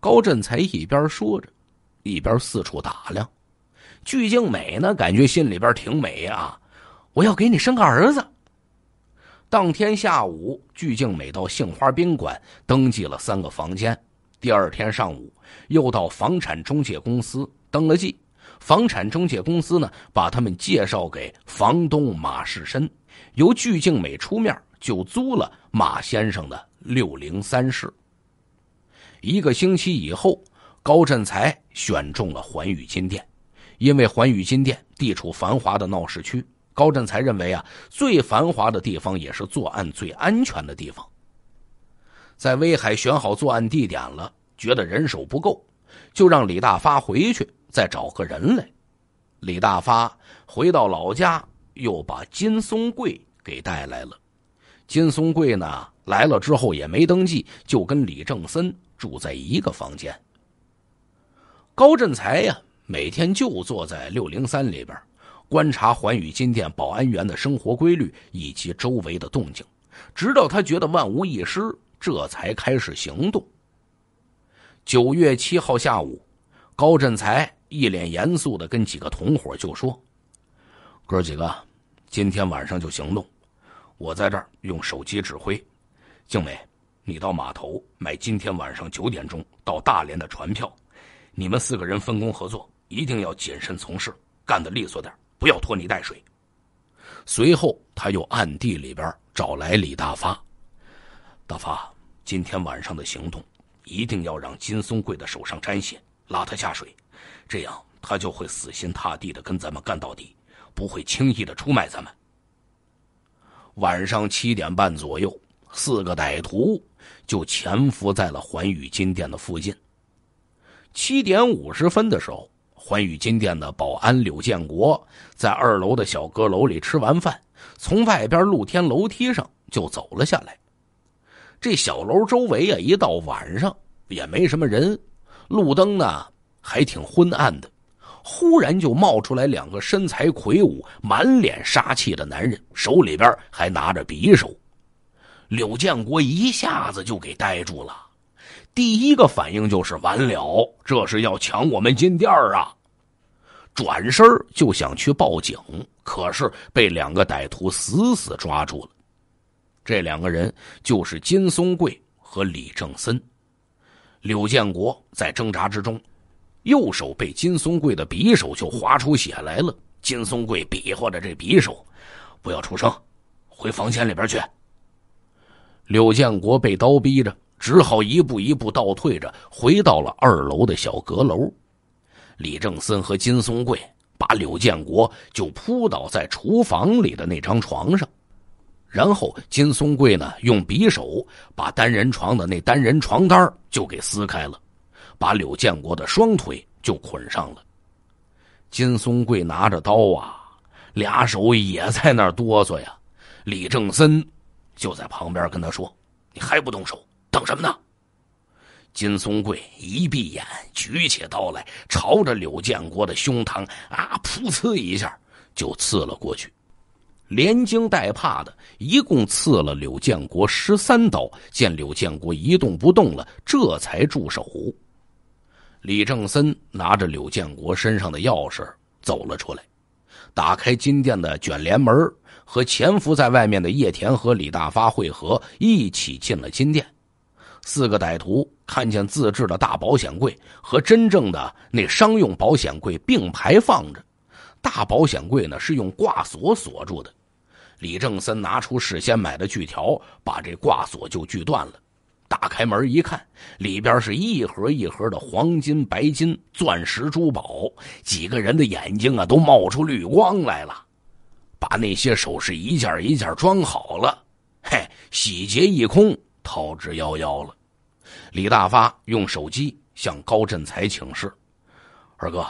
高振才一边说着，一边四处打量。鞠静美呢，感觉心里边挺美啊！我要给你生个儿子。当天下午，鞠静美到杏花宾馆登记了三个房间，第二天上午又到房产中介公司登了记。房产中介公司呢，把他们介绍给房东马世申，由鞠静美出面就租了马先生的六零三室。一个星期以后，高振才选中了环宇金店。因为环宇金店地处繁华的闹市区，高振才认为啊，最繁华的地方也是作案最安全的地方。在威海选好作案地点了，觉得人手不够，就让李大发回去再找个人来。李大发回到老家，又把金松贵给带来了。金松贵呢来了之后也没登记，就跟李正森住在一个房间。高振才呀。每天就坐在六零三里边，观察环宇金店保安员的生活规律以及周围的动静，直到他觉得万无一失，这才开始行动。九月七号下午，高振才一脸严肃的跟几个同伙就说：“哥几个，今天晚上就行动，我在这儿用手机指挥。静美，你到码头买今天晚上九点钟到大连的船票。你们四个人分工合作。”一定要谨慎从事，干得利索点，不要拖泥带水。随后，他又暗地里边找来李大发，大发，今天晚上的行动一定要让金松贵的手上沾血，拉他下水，这样他就会死心塌地的跟咱们干到底，不会轻易的出卖咱们。晚上七点半左右，四个歹徒就潜伏在了环宇金店的附近。七点五十分的时候。寰宇金店的保安柳建国在二楼的小阁楼里吃完饭，从外边露天楼梯上就走了下来。这小楼周围啊，一到晚上也没什么人，路灯呢还挺昏暗的。忽然就冒出来两个身材魁梧、满脸杀气的男人，手里边还拿着匕首。柳建国一下子就给呆住了。第一个反应就是完了，这是要抢我们金店啊！转身就想去报警，可是被两个歹徒死死抓住了。这两个人就是金松贵和李正森。柳建国在挣扎之中，右手被金松贵的匕首就划出血来了。金松贵比划着这匕首：“不要出声，回房间里边去。”柳建国被刀逼着。只好一步一步倒退着回到了二楼的小阁楼。李正森和金松贵把柳建国就扑倒在厨房里的那张床上，然后金松贵呢用匕首把单人床的那单人床单就给撕开了，把柳建国的双腿就捆上了。金松贵拿着刀啊，俩手也在那哆嗦呀。李正森就在旁边跟他说：“你还不动手？”等什么呢？金松贵一闭眼，举起刀来，朝着柳建国的胸膛啊，噗呲一下就刺了过去，连惊带怕的，一共刺了柳建国十三刀。见柳建国一动不动了，这才住手。李正森拿着柳建国身上的钥匙走了出来，打开金店的卷帘门，和潜伏在外面的叶田和李大发会合，一起进了金店。四个歹徒看见自制的大保险柜和真正的那商用保险柜并排放着，大保险柜呢是用挂锁锁住的，李正森拿出事先买的锯条，把这挂锁就锯断了。打开门一看，里边是一盒一盒的黄金、白金、钻石、珠宝，几个人的眼睛啊都冒出绿光来了，把那些首饰一件一件装好了，嘿，洗劫一空。逃之夭夭了。李大发用手机向高振才请示：“二哥，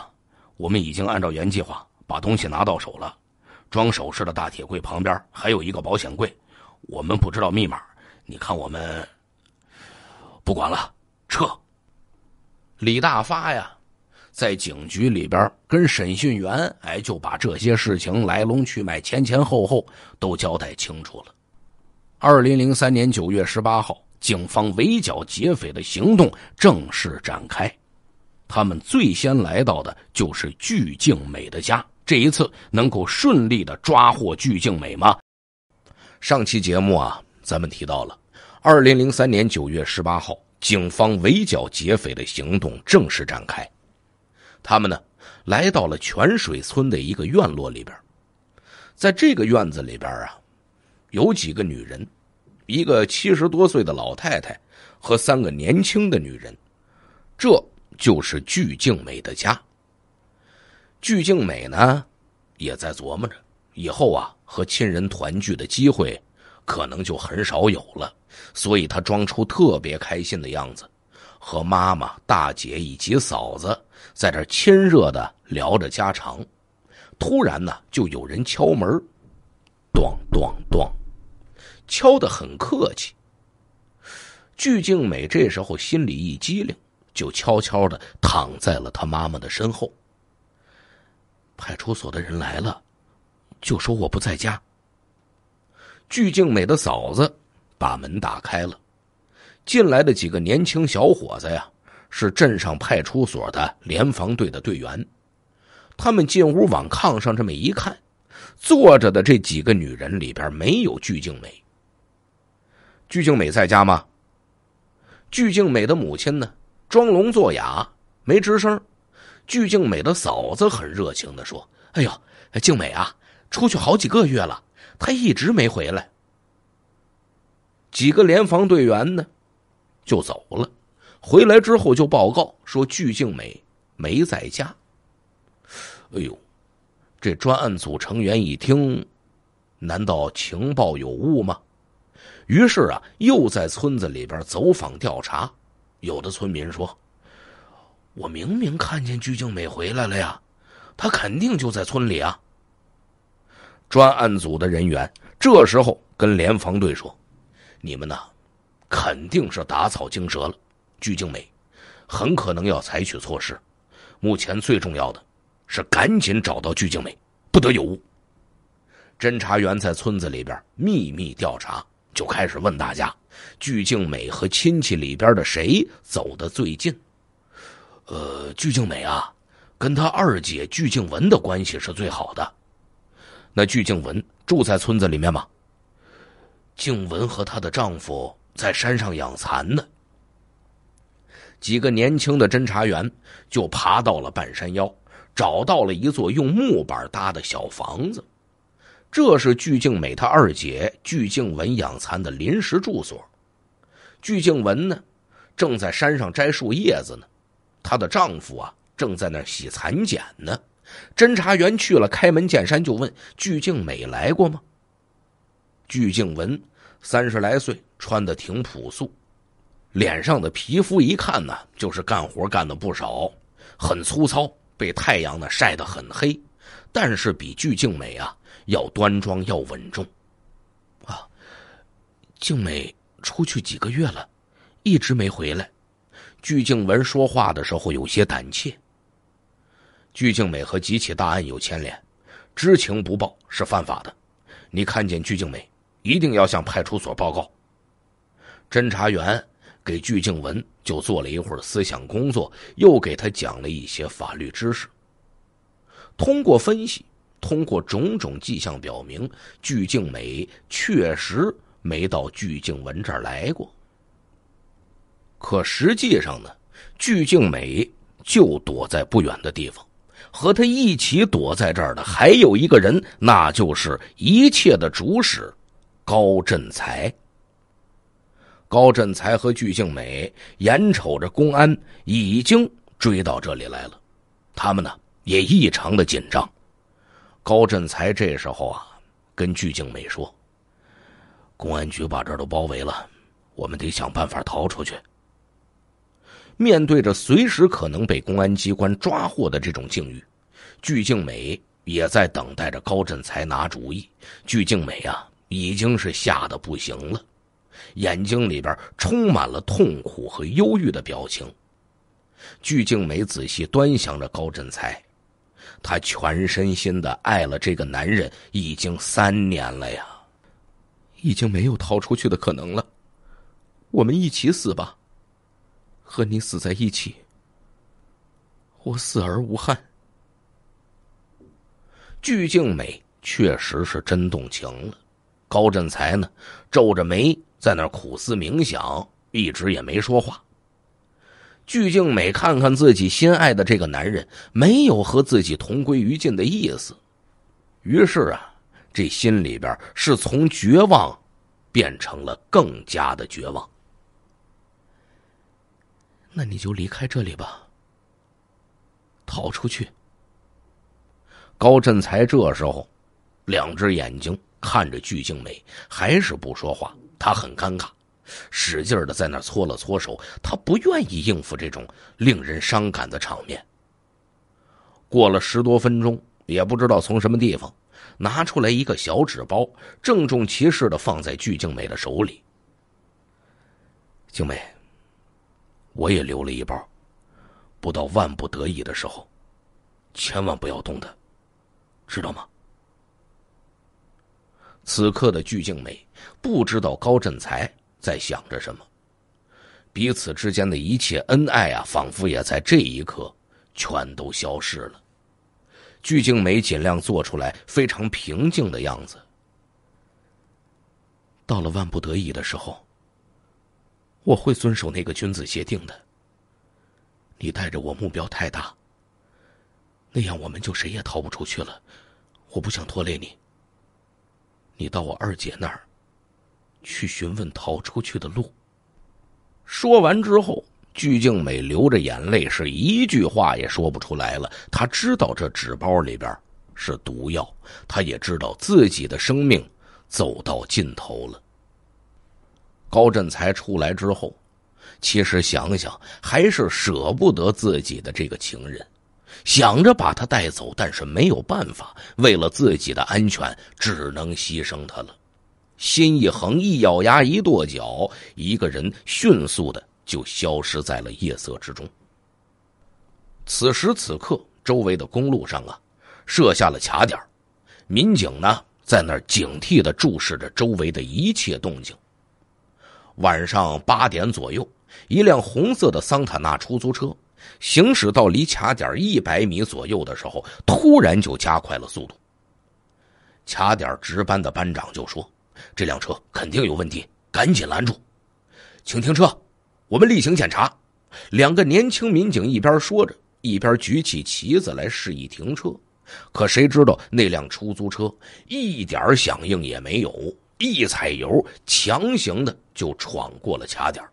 我们已经按照原计划把东西拿到手了。装首饰的大铁柜旁边还有一个保险柜，我们不知道密码。你看，我们不管了，撤。”李大发呀，在警局里边跟审讯员哎就把这些事情来龙去脉、前前后后都交代清楚了。二零零三年九月十八号，警方围剿劫匪的行动正式展开。他们最先来到的就是具静美的家。这一次能够顺利的抓获具静美吗？上期节目啊，咱们提到了，二零零三年九月十八号，警方围剿劫匪的行动正式展开。他们呢，来到了泉水村的一个院落里边。在这个院子里边啊。有几个女人，一个七十多岁的老太太和三个年轻的女人，这就是鞠静美的家。鞠静美呢，也在琢磨着以后啊和亲人团聚的机会可能就很少有了，所以她装出特别开心的样子，和妈妈、大姐以及嫂子在这亲热的聊着家常。突然呢，就有人敲门，咚咚咚。敲的很客气。鞠静美这时候心里一机灵，就悄悄的躺在了她妈妈的身后。派出所的人来了，就说我不在家。鞠静美的嫂子把门打开了，进来的几个年轻小伙子呀，是镇上派出所的联防队的队员。他们进屋往炕上这么一看，坐着的这几个女人里边没有鞠静美。鞠静美在家吗？鞠静美的母亲呢？装聋作哑，没吱声。鞠静美的嫂子很热情的说：“哎呦，静美啊，出去好几个月了，她一直没回来。”几个联防队员呢，就走了。回来之后就报告说鞠静美没在家。哎呦，这专案组成员一听，难道情报有误吗？于是啊，又在村子里边走访调查。有的村民说：“我明明看见鞠静美回来了呀，她肯定就在村里啊。”专案组的人员这时候跟联防队说：“你们呢，肯定是打草惊蛇了。鞠静美很可能要采取措施。目前最重要的，是赶紧找到鞠静美，不得有误。”侦查员在村子里边秘密调查。就开始问大家，鞠静美和亲戚里边的谁走得最近？呃，鞠静美啊，跟她二姐鞠静文的关系是最好的。那鞠静文住在村子里面吗？静文和她的丈夫在山上养蚕呢。几个年轻的侦查员就爬到了半山腰，找到了一座用木板搭的小房子。这是鞠静美她二姐鞠静文养蚕的临时住所。鞠静文呢，正在山上摘树叶子呢。她的丈夫啊，正在那儿洗蚕茧呢。侦查员去了，开门见山就问：鞠静美来过吗？鞠静文三十来岁，穿的挺朴素，脸上的皮肤一看呢，就是干活干的不少，很粗糙，被太阳呢晒得很黑。但是比鞠静美啊。要端庄，要稳重，啊！静美出去几个月了，一直没回来。鞠静文说话的时候有些胆怯。鞠静美和几起大案有牵连，知情不报是犯法的。你看见鞠静美，一定要向派出所报告。侦查员给鞠静文就做了一会儿思想工作，又给他讲了一些法律知识。通过分析。通过种种迹象表明，鞠静美确实没到鞠静文这儿来过。可实际上呢，鞠静美就躲在不远的地方，和他一起躲在这儿的还有一个人，那就是一切的主使高振才。高振才和鞠静美眼瞅着公安已经追到这里来了，他们呢也异常的紧张。高振才这时候啊，跟鞠静美说：“公安局把这儿都包围了，我们得想办法逃出去。”面对着随时可能被公安机关抓获的这种境遇，鞠静美也在等待着高振才拿主意。鞠静美啊，已经是吓得不行了，眼睛里边充满了痛苦和忧郁的表情。鞠静美仔细端详着高振才。她全身心的爱了这个男人已经三年了呀，已经没有逃出去的可能了。我们一起死吧，和你死在一起，我死而无憾。鞠静美确实是真动情了，高振才呢，皱着眉在那儿苦思冥想，一直也没说话。鞠静美看看自己心爱的这个男人，没有和自己同归于尽的意思，于是啊，这心里边是从绝望变成了更加的绝望。那你就离开这里吧，逃出去。高振才这时候两只眼睛看着鞠静美，还是不说话，他很尴尬。使劲的在那搓了搓手，他不愿意应付这种令人伤感的场面。过了十多分钟，也不知道从什么地方拿出来一个小纸包，郑重其事的放在鞠静美的手里。静美，我也留了一包，不到万不得已的时候，千万不要动它，知道吗？此刻的鞠静美不知道高振才。在想着什么，彼此之间的一切恩爱啊，仿佛也在这一刻全都消失了。鞠婧梅尽量做出来非常平静的样子。到了万不得已的时候，我会遵守那个君子协定的。你带着我目标太大，那样我们就谁也逃不出去了。我不想拖累你，你到我二姐那儿。去询问逃出去的路。说完之后，鞠静美流着眼泪，是一句话也说不出来了。她知道这纸包里边是毒药，她也知道自己的生命走到尽头了。高振才出来之后，其实想想还是舍不得自己的这个情人，想着把他带走，但是没有办法，为了自己的安全，只能牺牲他了。心一横，一咬牙，一跺脚，一个人迅速的就消失在了夜色之中。此时此刻，周围的公路上啊，设下了卡点民警呢在那儿警惕的注视着周围的一切动静。晚上八点左右，一辆红色的桑塔纳出租车行驶到离卡点一百米左右的时候，突然就加快了速度。卡点值班的班长就说。这辆车肯定有问题，赶紧拦住，请停车，我们例行检查。两个年轻民警一边说着，一边举起旗子来示意停车。可谁知道那辆出租车一点响应也没有，一踩油，强行的就闯过了卡点。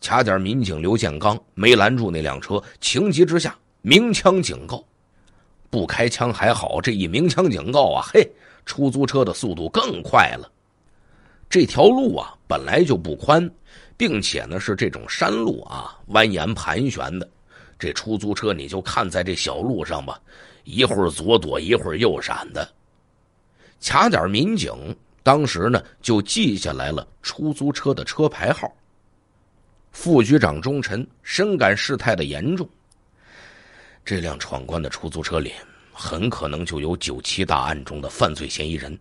卡点民警刘建刚没拦住那辆车，情急之下鸣枪警告，不开枪还好，这一鸣枪警告啊，嘿。出租车的速度更快了，这条路啊本来就不宽，并且呢是这种山路啊蜿蜒盘旋的。这出租车你就看在这小路上吧，一会儿左躲一会儿右闪的。卡点民警当时呢就记下来了出租车的车牌号。副局长钟臣深感事态的严重，这辆闯关的出租车里。很可能就有九七大案中的犯罪嫌疑人，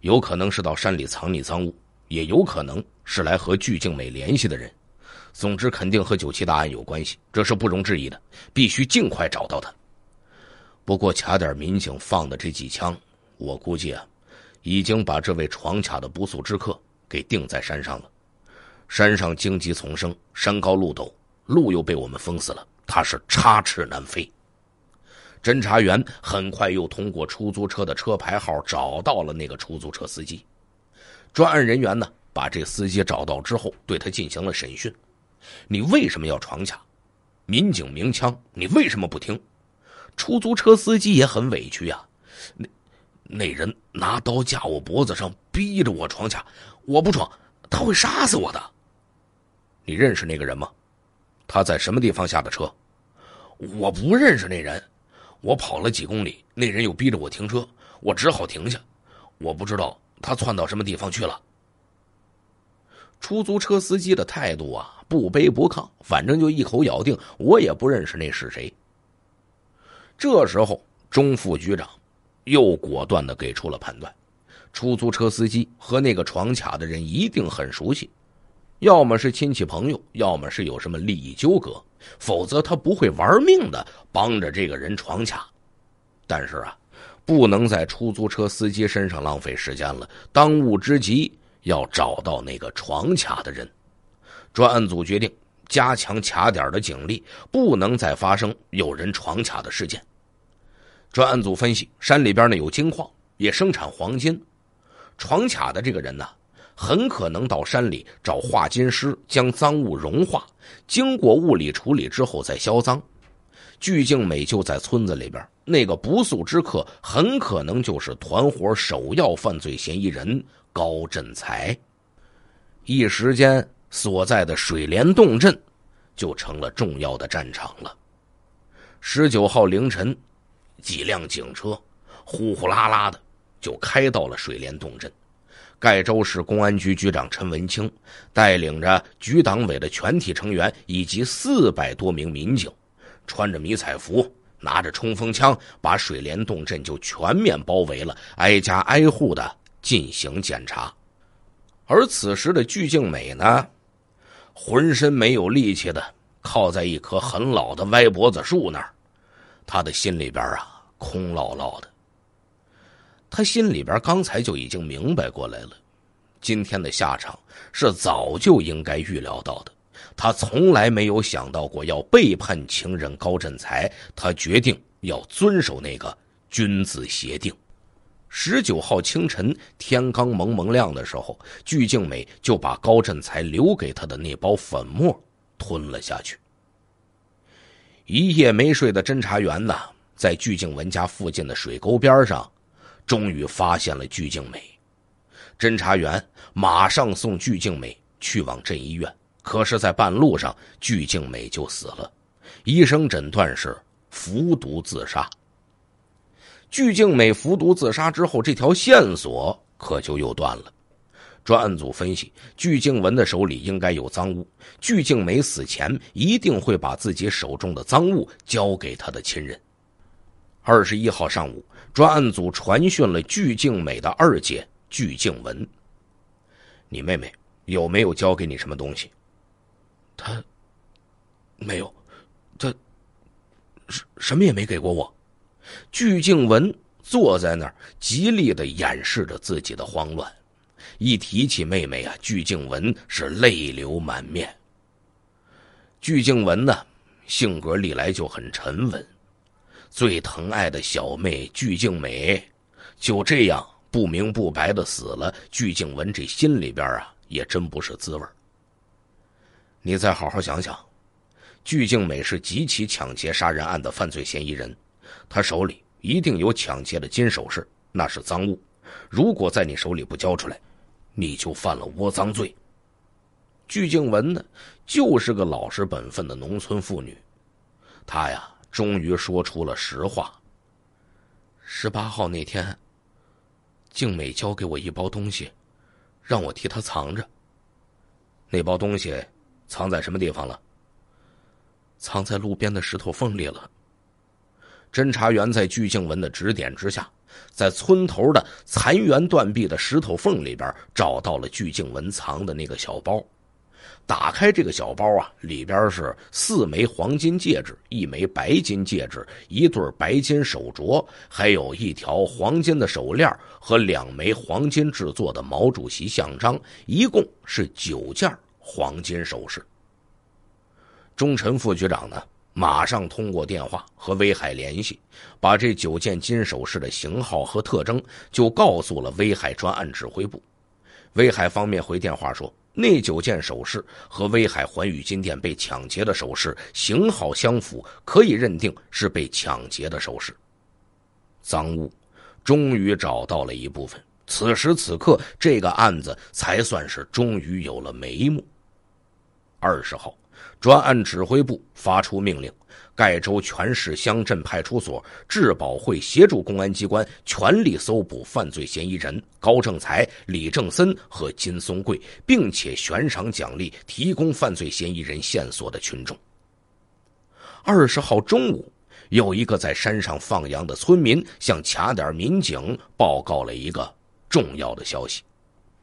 有可能是到山里藏匿赃物，也有可能是来和鞠静美联系的人。总之，肯定和九七大案有关系，这是不容置疑的。必须尽快找到他。不过，卡点儿民警放的这几枪，我估计啊，已经把这位闯卡的不速之客给定在山上了。山上荆棘丛生，山高路陡，路又被我们封死了，他是插翅难飞。侦查员很快又通过出租车的车牌号找到了那个出租车司机。专案人员呢，把这司机找到之后，对他进行了审讯：“你为什么要闯卡？”民警鸣枪，“你为什么不听？”出租车司机也很委屈呀：“那那人拿刀架我脖子上，逼着我闯卡，我不闯，他会杀死我的。”“你认识那个人吗？他在什么地方下的车？”“我不认识那人。”我跑了几公里，那人又逼着我停车，我只好停下。我不知道他窜到什么地方去了。出租车司机的态度啊，不卑不亢，反正就一口咬定我也不认识那是谁。这时候，钟副局长又果断的给出了判断：出租车司机和那个闯卡的人一定很熟悉。要么是亲戚朋友，要么是有什么利益纠葛，否则他不会玩命的帮着这个人闯卡。但是啊，不能在出租车司机身上浪费时间了，当务之急要找到那个闯卡的人。专案组决定加强卡点的警力，不能再发生有人闯卡的事件。专案组分析，山里边呢有金矿，也生产黄金，闯卡的这个人呢。很可能到山里找化金师，将赃物融化，经过物理处理之后再销赃。巨静美就在村子里边，那个不速之客很可能就是团伙首要犯罪嫌疑人高振才。一时间，所在的水帘洞镇就成了重要的战场了。十九号凌晨，几辆警车呼呼啦啦的就开到了水帘洞镇。盖州市公安局局长陈文清带领着局党委的全体成员以及四百多名民警，穿着迷彩服，拿着冲锋枪，把水帘洞镇就全面包围了，挨家挨户的进行检查。而此时的鞠静美呢，浑身没有力气的靠在一棵很老的歪脖子树那儿，他的心里边啊空落落的。他心里边刚才就已经明白过来了，今天的下场是早就应该预料到的。他从来没有想到过要背叛情人高振才，他决定要遵守那个君子协定。十九号清晨，天刚蒙蒙亮的时候，鞠静美就把高振才留给她的那包粉末吞了下去。一夜没睡的侦查员呢，在鞠静文家附近的水沟边上。终于发现了鞠静美，侦查员马上送鞠静美去往镇医院，可是，在半路上，鞠静美就死了。医生诊断是服毒自杀。鞠静美服毒自杀之后，这条线索可就又断了。专案组分析，鞠静文的手里应该有赃物，鞠静美死前一定会把自己手中的赃物交给他的亲人。二十一号上午，专案组传讯了鞠静美的二姐鞠静文。你妹妹有没有交给你什么东西？她没有，她什什么也没给过我。鞠静文坐在那儿，极力的掩饰着自己的慌乱。一提起妹妹啊，鞠静文是泪流满面。鞠静文呢，性格历来就很沉稳。最疼爱的小妹鞠静美，就这样不明不白的死了。鞠静文这心里边啊，也真不是滋味你再好好想想，鞠静美是几起抢劫杀人案的犯罪嫌疑人，她手里一定有抢劫的金首饰，那是赃物。如果在你手里不交出来，你就犯了窝赃罪。鞠静文呢，就是个老实本分的农村妇女，她呀。终于说出了实话。十八号那天，静美交给我一包东西，让我替她藏着。那包东西藏在什么地方了？藏在路边的石头缝里了。侦查员在鞠静文的指点之下，在村头的残垣断壁的石头缝里边，找到了鞠静文藏的那个小包。打开这个小包啊，里边是四枚黄金戒指，一枚白金戒指，一对白金手镯，还有一条黄金的手链和两枚黄金制作的毛主席像章，一共是九件黄金首饰。钟晨副局长呢，马上通过电话和威海联系，把这九件金首饰的型号和特征就告诉了威海专案指挥部。威海方面回电话说。那九件首饰和威海环宇金店被抢劫的首饰型号相符，可以认定是被抢劫的首饰。赃物终于找到了一部分，此时此刻，这个案子才算是终于有了眉目。二十号，专案指挥部发出命令。盖州全市乡镇派出所、治保会协助公安机关全力搜捕犯罪嫌疑人高正才、李正森和金松贵，并且悬赏奖励提供犯罪嫌疑人线索的群众。二十号中午，有一个在山上放羊的村民向卡点民警报告了一个重要的消息。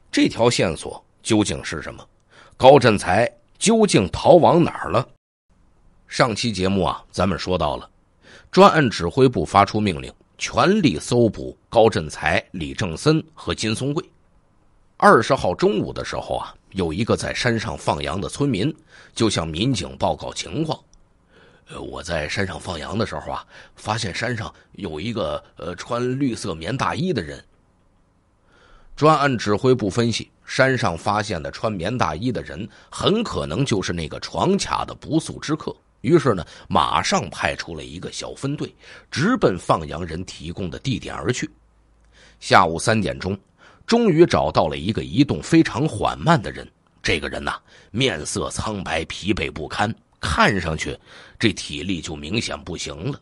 这条线索究竟是什么？高振才究竟逃往哪儿了？上期节目啊，咱们说到了专案指挥部发出命令，全力搜捕高振才、李正森和金松贵。二十号中午的时候啊，有一个在山上放羊的村民就向民警报告情况。我在山上放羊的时候啊，发现山上有一个呃穿绿色棉大衣的人。专案指挥部分析，山上发现的穿棉大衣的人，很可能就是那个闯卡的不速之客。于是呢，马上派出了一个小分队，直奔放羊人提供的地点而去。下午三点钟，终于找到了一个移动非常缓慢的人。这个人呐，面色苍白，疲惫不堪，看上去这体力就明显不行了。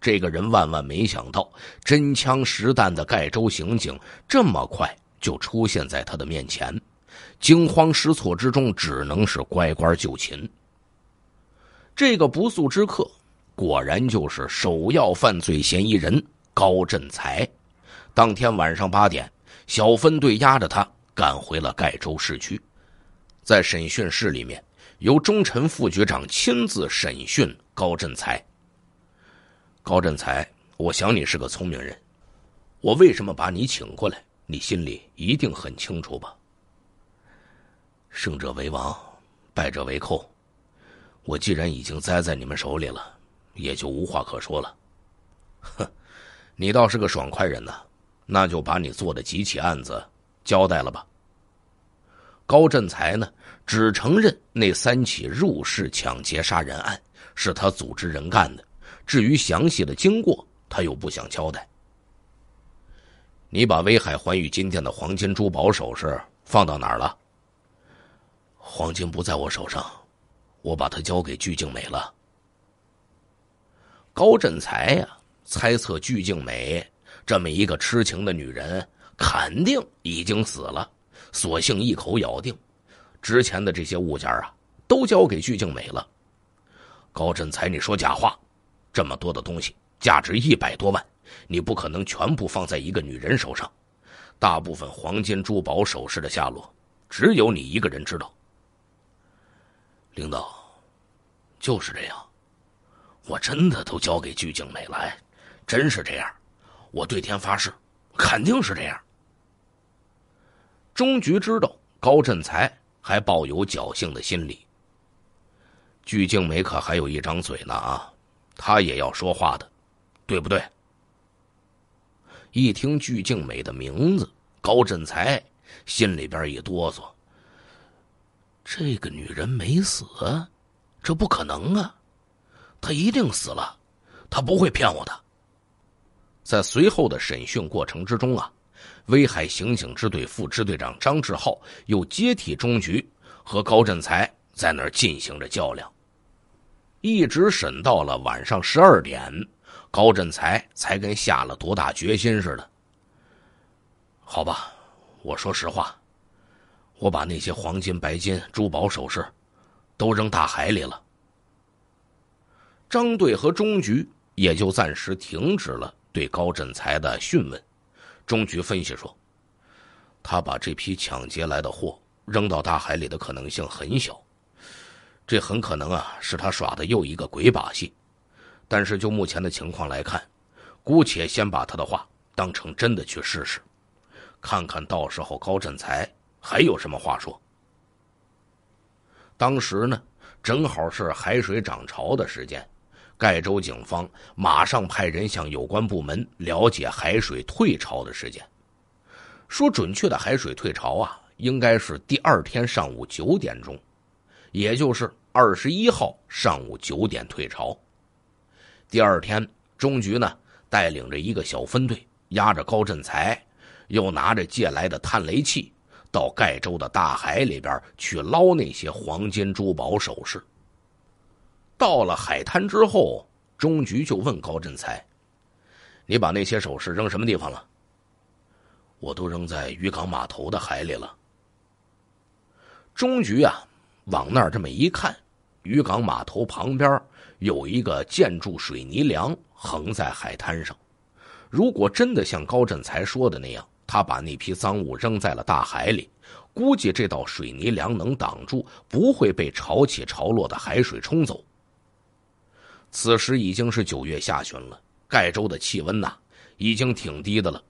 这个人万万没想到，真枪实弹的盖州刑警这么快就出现在他的面前，惊慌失措之中，只能是乖乖就擒。这个不速之客，果然就是首要犯罪嫌疑人高振才。当天晚上八点，小分队押着他赶回了盖州市区，在审讯室里面，由忠臣副局长亲自审讯高振才。高振才，我想你是个聪明人，我为什么把你请过来，你心里一定很清楚吧？胜者为王，败者为寇。我既然已经栽在你们手里了，也就无话可说了。哼，你倒是个爽快人呐，那就把你做的几起案子交代了吧。高振才呢，只承认那三起入室抢劫杀人案是他组织人干的，至于详细的经过，他又不想交代。你把威海环宇金店的黄金珠宝首饰放到哪儿了？黄金不在我手上。我把他交给鞠静美了。高振才呀，猜测鞠静美这么一个痴情的女人，肯定已经死了。索性一口咬定，值钱的这些物件啊，都交给鞠静美了。高振才，你说假话！这么多的东西，价值一百多万，你不可能全部放在一个女人手上。大部分黄金、珠宝、首饰的下落，只有你一个人知道。领导，就是这样，我真的都交给鞠静美来，真是这样，我对天发誓，肯定是这样。中局知道高振才还抱有侥幸的心理，鞠静美可还有一张嘴呢啊，她也要说话的，对不对？一听鞠静美的名字，高振才心里边一哆嗦。这个女人没死，这不可能啊！她一定死了，她不会骗我的。在随后的审讯过程之中啊，威海刑警支队副支队长张志浩又接替中局和高振才在那儿进行着较量，一直审到了晚上十二点，高振才才跟下了多大决心似的。好吧，我说实话。我把那些黄金、白金、珠宝首饰，都扔大海里了。张队和钟局也就暂时停止了对高振才的讯问。钟局分析说：“他把这批抢劫来的货扔到大海里的可能性很小，这很可能啊是他耍的又一个鬼把戏。但是就目前的情况来看，姑且先把他的话当成真的去试试，看看到时候高振才。”还有什么话说？当时呢，正好是海水涨潮的时间，盖州警方马上派人向有关部门了解海水退潮的时间。说准确的海水退潮啊，应该是第二天上午九点钟，也就是二十一号上午九点退潮。第二天，中局呢带领着一个小分队，押着高振才，又拿着借来的探雷器。到盖州的大海里边去捞那些黄金珠宝首饰。到了海滩之后，钟局就问高振才：“你把那些首饰扔什么地方了？”“我都扔在渔港码头的海里了。”钟局啊，往那儿这么一看，渔港码头旁边有一个建筑水泥梁横在海滩上。如果真的像高振才说的那样，他把那批赃物扔在了大海里，估计这道水泥梁能挡住，不会被潮起潮落的海水冲走。此时已经是九月下旬了，盖州的气温呐，已经挺低的了。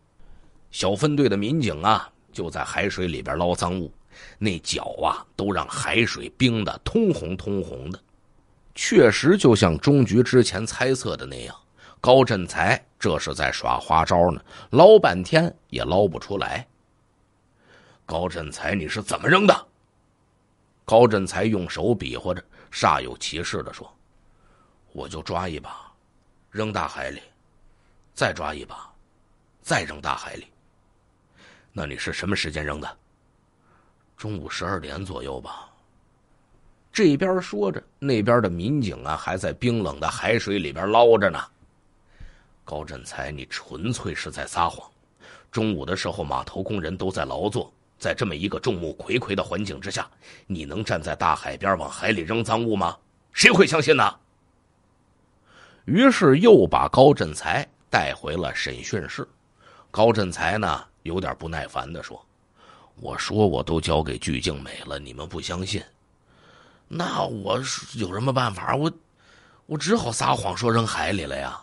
小分队的民警啊，就在海水里边捞赃物，那脚啊，都让海水冰得通红通红的，确实就像中局之前猜测的那样。高振才，这是在耍花招呢，捞半天也捞不出来。高振才，你是怎么扔的？高振才用手比划着，煞有其事的说：“我就抓一把，扔大海里，再抓一把，再扔大海里。那你是什么时间扔的？中午十二点左右吧。”这边说着，那边的民警啊，还在冰冷的海水里边捞着呢。高振才，你纯粹是在撒谎！中午的时候，码头工人都在劳作，在这么一个众目睽睽的环境之下，你能站在大海边往海里扔赃物吗？谁会相信呢？于是又把高振才带回了审讯室。高振才呢，有点不耐烦地说：“我说我都交给鞠静美了，你们不相信，那我有什么办法？我，我只好撒谎说扔海里了呀。”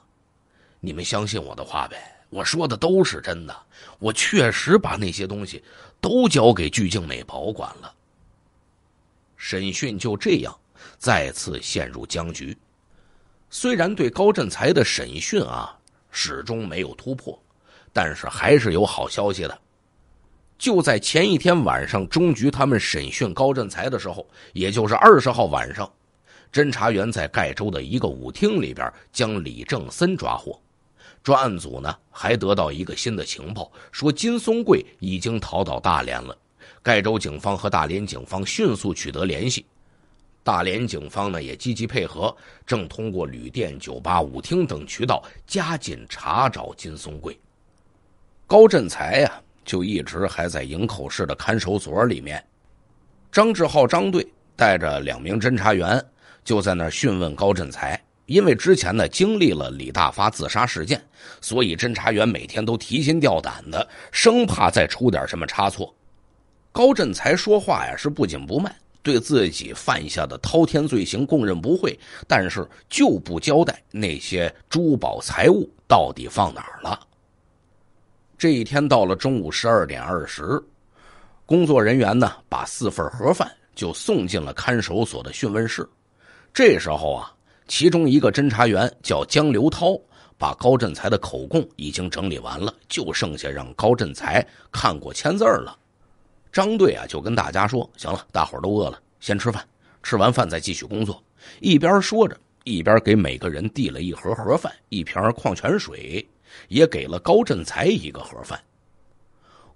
你们相信我的话呗？我说的都是真的，我确实把那些东西都交给鞠静美保管了。审讯就这样再次陷入僵局。虽然对高振才的审讯啊始终没有突破，但是还是有好消息的。就在前一天晚上，中局他们审讯高振才的时候，也就是二十号晚上，侦查员在盖州的一个舞厅里边将李正森抓获。专案组呢还得到一个新的情报，说金松贵已经逃到大连了。盖州警方和大连警方迅速取得联系，大连警方呢也积极配合，正通过旅店、酒吧、舞厅等渠道加紧查找金松贵。高振才呀，就一直还在营口市的看守所里面。张志浩张队带着两名侦查员就在那询问高振才。因为之前呢经历了李大发自杀事件，所以侦查员每天都提心吊胆的，生怕再出点什么差错。高振才说话呀是不紧不慢，对自己犯下的滔天罪行供认不讳，但是就不交代那些珠宝财物到底放哪儿了。这一天到了中午十二点二十，工作人员呢把四份盒饭就送进了看守所的讯问室。这时候啊。其中一个侦查员叫江刘涛，把高振才的口供已经整理完了，就剩下让高振才看过签字了。张队啊，就跟大家说：“行了，大伙都饿了，先吃饭，吃完饭再继续工作。”一边说着，一边给每个人递了一盒盒饭、一瓶矿泉水，也给了高振才一个盒饭。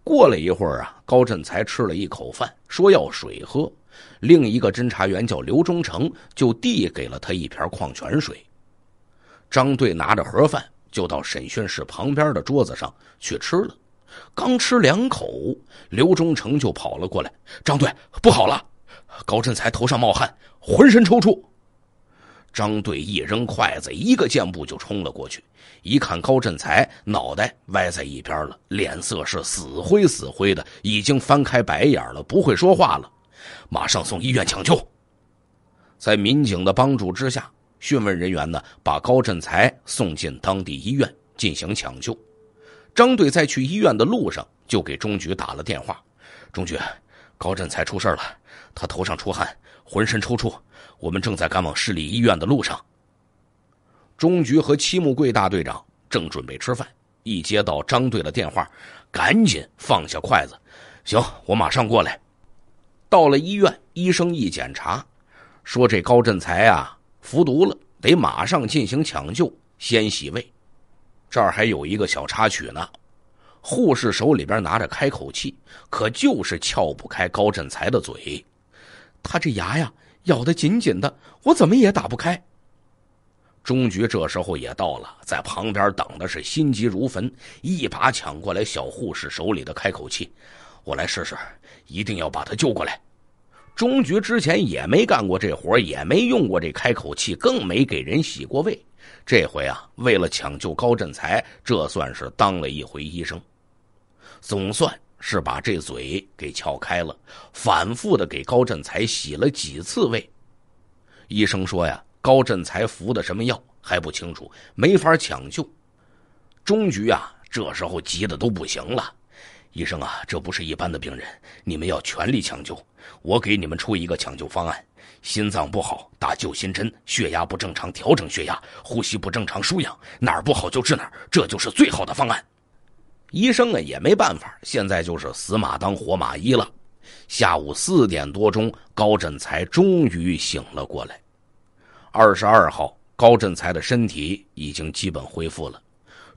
过了一会儿啊，高振才吃了一口饭，说要水喝。另一个侦查员叫刘忠诚，就递给了他一瓶矿泉水。张队拿着盒饭就到审讯室旁边的桌子上去吃了。刚吃两口，刘忠诚就跑了过来：“张队，不好了！高振才头上冒汗，浑身抽搐。”张队一扔筷子，一个箭步就冲了过去。一看，高振才脑袋歪在一边了，脸色是死灰死灰的，已经翻开白眼了，不会说话了。马上送医院抢救。在民警的帮助之下，讯问人员呢把高振才送进当地医院进行抢救。张队在去医院的路上就给钟局打了电话：“钟局，高振才出事了，他头上出汗，浑身抽搐，我们正在赶往市里医院的路上。”钟局和七木贵大队长正准备吃饭，一接到张队的电话，赶紧放下筷子：“行，我马上过来。”到了医院，医生一检查，说这高振才啊服毒了，得马上进行抢救，先洗胃。这儿还有一个小插曲呢，护士手里边拿着开口器，可就是撬不开高振才的嘴，他这牙呀咬得紧紧的，我怎么也打不开。钟局这时候也到了，在旁边等的是心急如焚，一把抢过来小护士手里的开口器，我来试试，一定要把他救过来。中局之前也没干过这活，也没用过这开口器，更没给人洗过胃。这回啊，为了抢救高振才，这算是当了一回医生，总算是把这嘴给撬开了，反复的给高振才洗了几次胃。医生说呀，高振才服的什么药还不清楚，没法抢救。中局啊，这时候急的都不行了。医生啊，这不是一般的病人，你们要全力抢救。我给你们出一个抢救方案：心脏不好打救心针，血压不正常调整血压，呼吸不正常输氧，哪儿不好就治哪儿，这就是最好的方案。医生啊，也没办法，现在就是死马当活马医了。下午四点多钟，高振才终于醒了过来。二十二号，高振才的身体已经基本恢复了。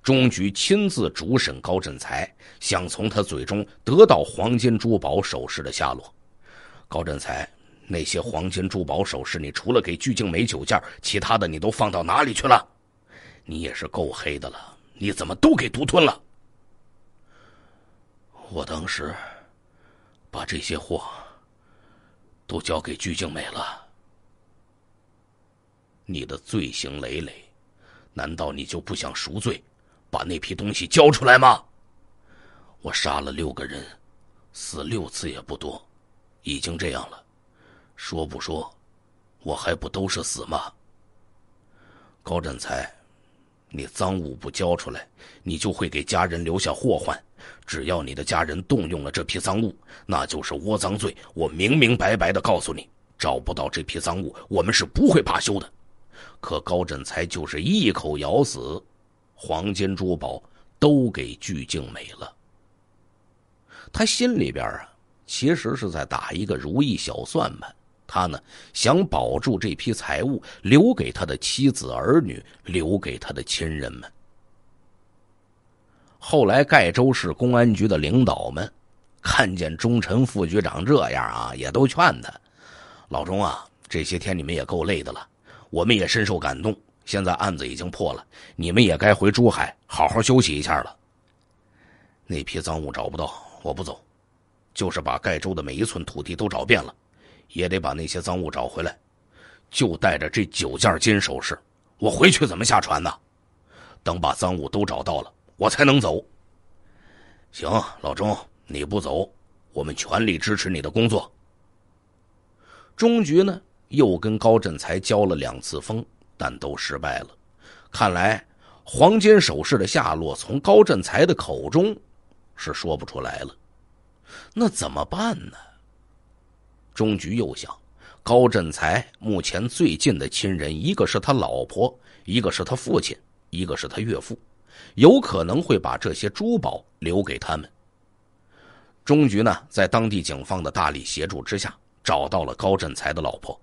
中局亲自主审高振才，想从他嘴中得到黄金珠宝首饰的下落。高振才，那些黄金珠宝首饰，你除了给鞠静美九件，其他的你都放到哪里去了？你也是够黑的了，你怎么都给独吞了？我当时把这些货都交给鞠静美了。你的罪行累累，难道你就不想赎罪？把那批东西交出来吗？我杀了六个人，死六次也不多，已经这样了，说不说，我还不都是死吗？高振才，你赃物不交出来，你就会给家人留下祸患。只要你的家人动用了这批赃物，那就是窝赃罪。我明明白白的告诉你，找不到这批赃物，我们是不会罢休的。可高振才就是一口咬死。黄金珠宝都给鞠静美了。他心里边啊，其实是在打一个如意小算盘。他呢，想保住这批财物，留给他的妻子儿女，留给他的亲人们。后来，盖州市公安局的领导们看见忠臣副局长这样啊，也都劝他：“老钟啊，这些天你们也够累的了，我们也深受感动。”现在案子已经破了，你们也该回珠海好好休息一下了。那批赃物找不到，我不走，就是把盖州的每一寸土地都找遍了，也得把那些赃物找回来。就带着这九件金首饰，我回去怎么下船呢？等把赃物都找到了，我才能走。行，老钟，你不走，我们全力支持你的工作。中局呢，又跟高振才交了两次风。但都失败了，看来黄金首饰的下落从高振才的口中是说不出来了，那怎么办呢？钟局又想，高振才目前最近的亲人，一个是他老婆，一个是他父亲，一个是他岳父，有可能会把这些珠宝留给他们。钟局呢，在当地警方的大力协助之下，找到了高振才的老婆，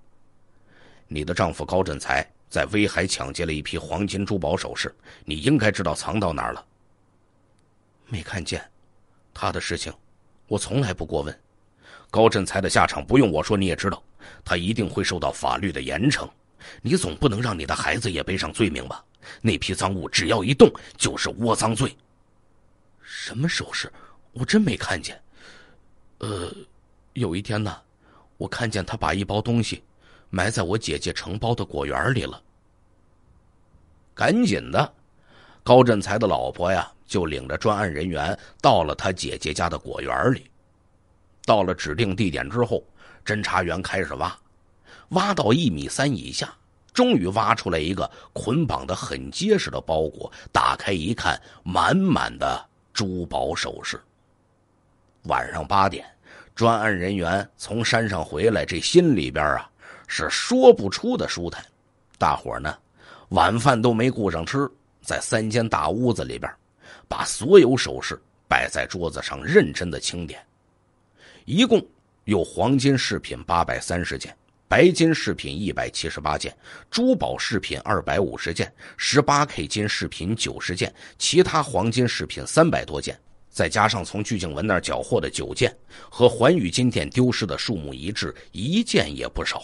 你的丈夫高振才。在威海抢劫了一批黄金珠宝首饰，你应该知道藏到哪儿了。没看见，他的事情，我从来不过问。高振才的下场不用我说你也知道，他一定会受到法律的严惩。你总不能让你的孩子也背上罪名吧？那批赃物只要一动就是窝赃罪。什么首饰？我真没看见。呃，有一天呢，我看见他把一包东西。埋在我姐姐承包的果园里了。赶紧的，高振才的老婆呀，就领着专案人员到了他姐姐家的果园里。到了指定地点之后，侦查员开始挖，挖到一米三以下，终于挖出来一个捆绑的很结实的包裹。打开一看，满满的珠宝首饰。晚上八点，专案人员从山上回来，这心里边啊。是说不出的舒坦，大伙呢，晚饭都没顾上吃，在三间大屋子里边，把所有首饰摆在桌子上，认真的清点，一共有黄金饰品八百三十件，白金饰品一百七十八件，珠宝饰品二百五十件，十八 K 金饰品九十件，其他黄金饰品三百多件，再加上从鞠静文那儿缴获的九件，和环宇金店丢失的数目一致，一件也不少。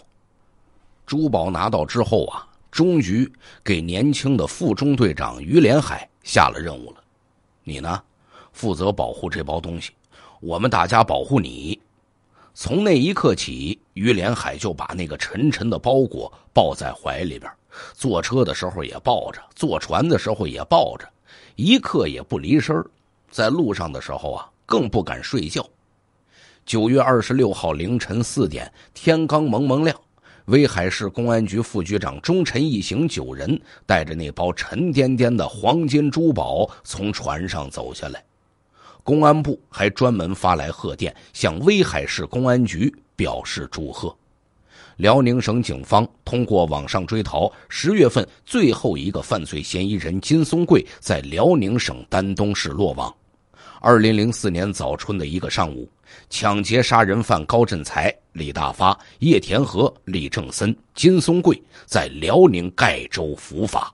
珠宝拿到之后啊，终局给年轻的副中队长于连海下了任务了。你呢，负责保护这包东西。我们大家保护你。从那一刻起，于连海就把那个沉沉的包裹抱在怀里边。坐车的时候也抱着，坐船的时候也抱着，一刻也不离身在路上的时候啊，更不敢睡觉。九月二十六号凌晨四点，天刚蒙蒙亮。威海市公安局副局长钟晨一行九人带着那包沉甸甸的黄金珠宝从船上走下来。公安部还专门发来贺电，向威海市公安局表示祝贺。辽宁省警方通过网上追逃，十月份最后一个犯罪嫌疑人金松贵在辽宁省丹东市落网。二零零四年早春的一个上午。抢劫杀人犯高振才、李大发、叶田和、李正森、金松贵在辽宁盖州伏法。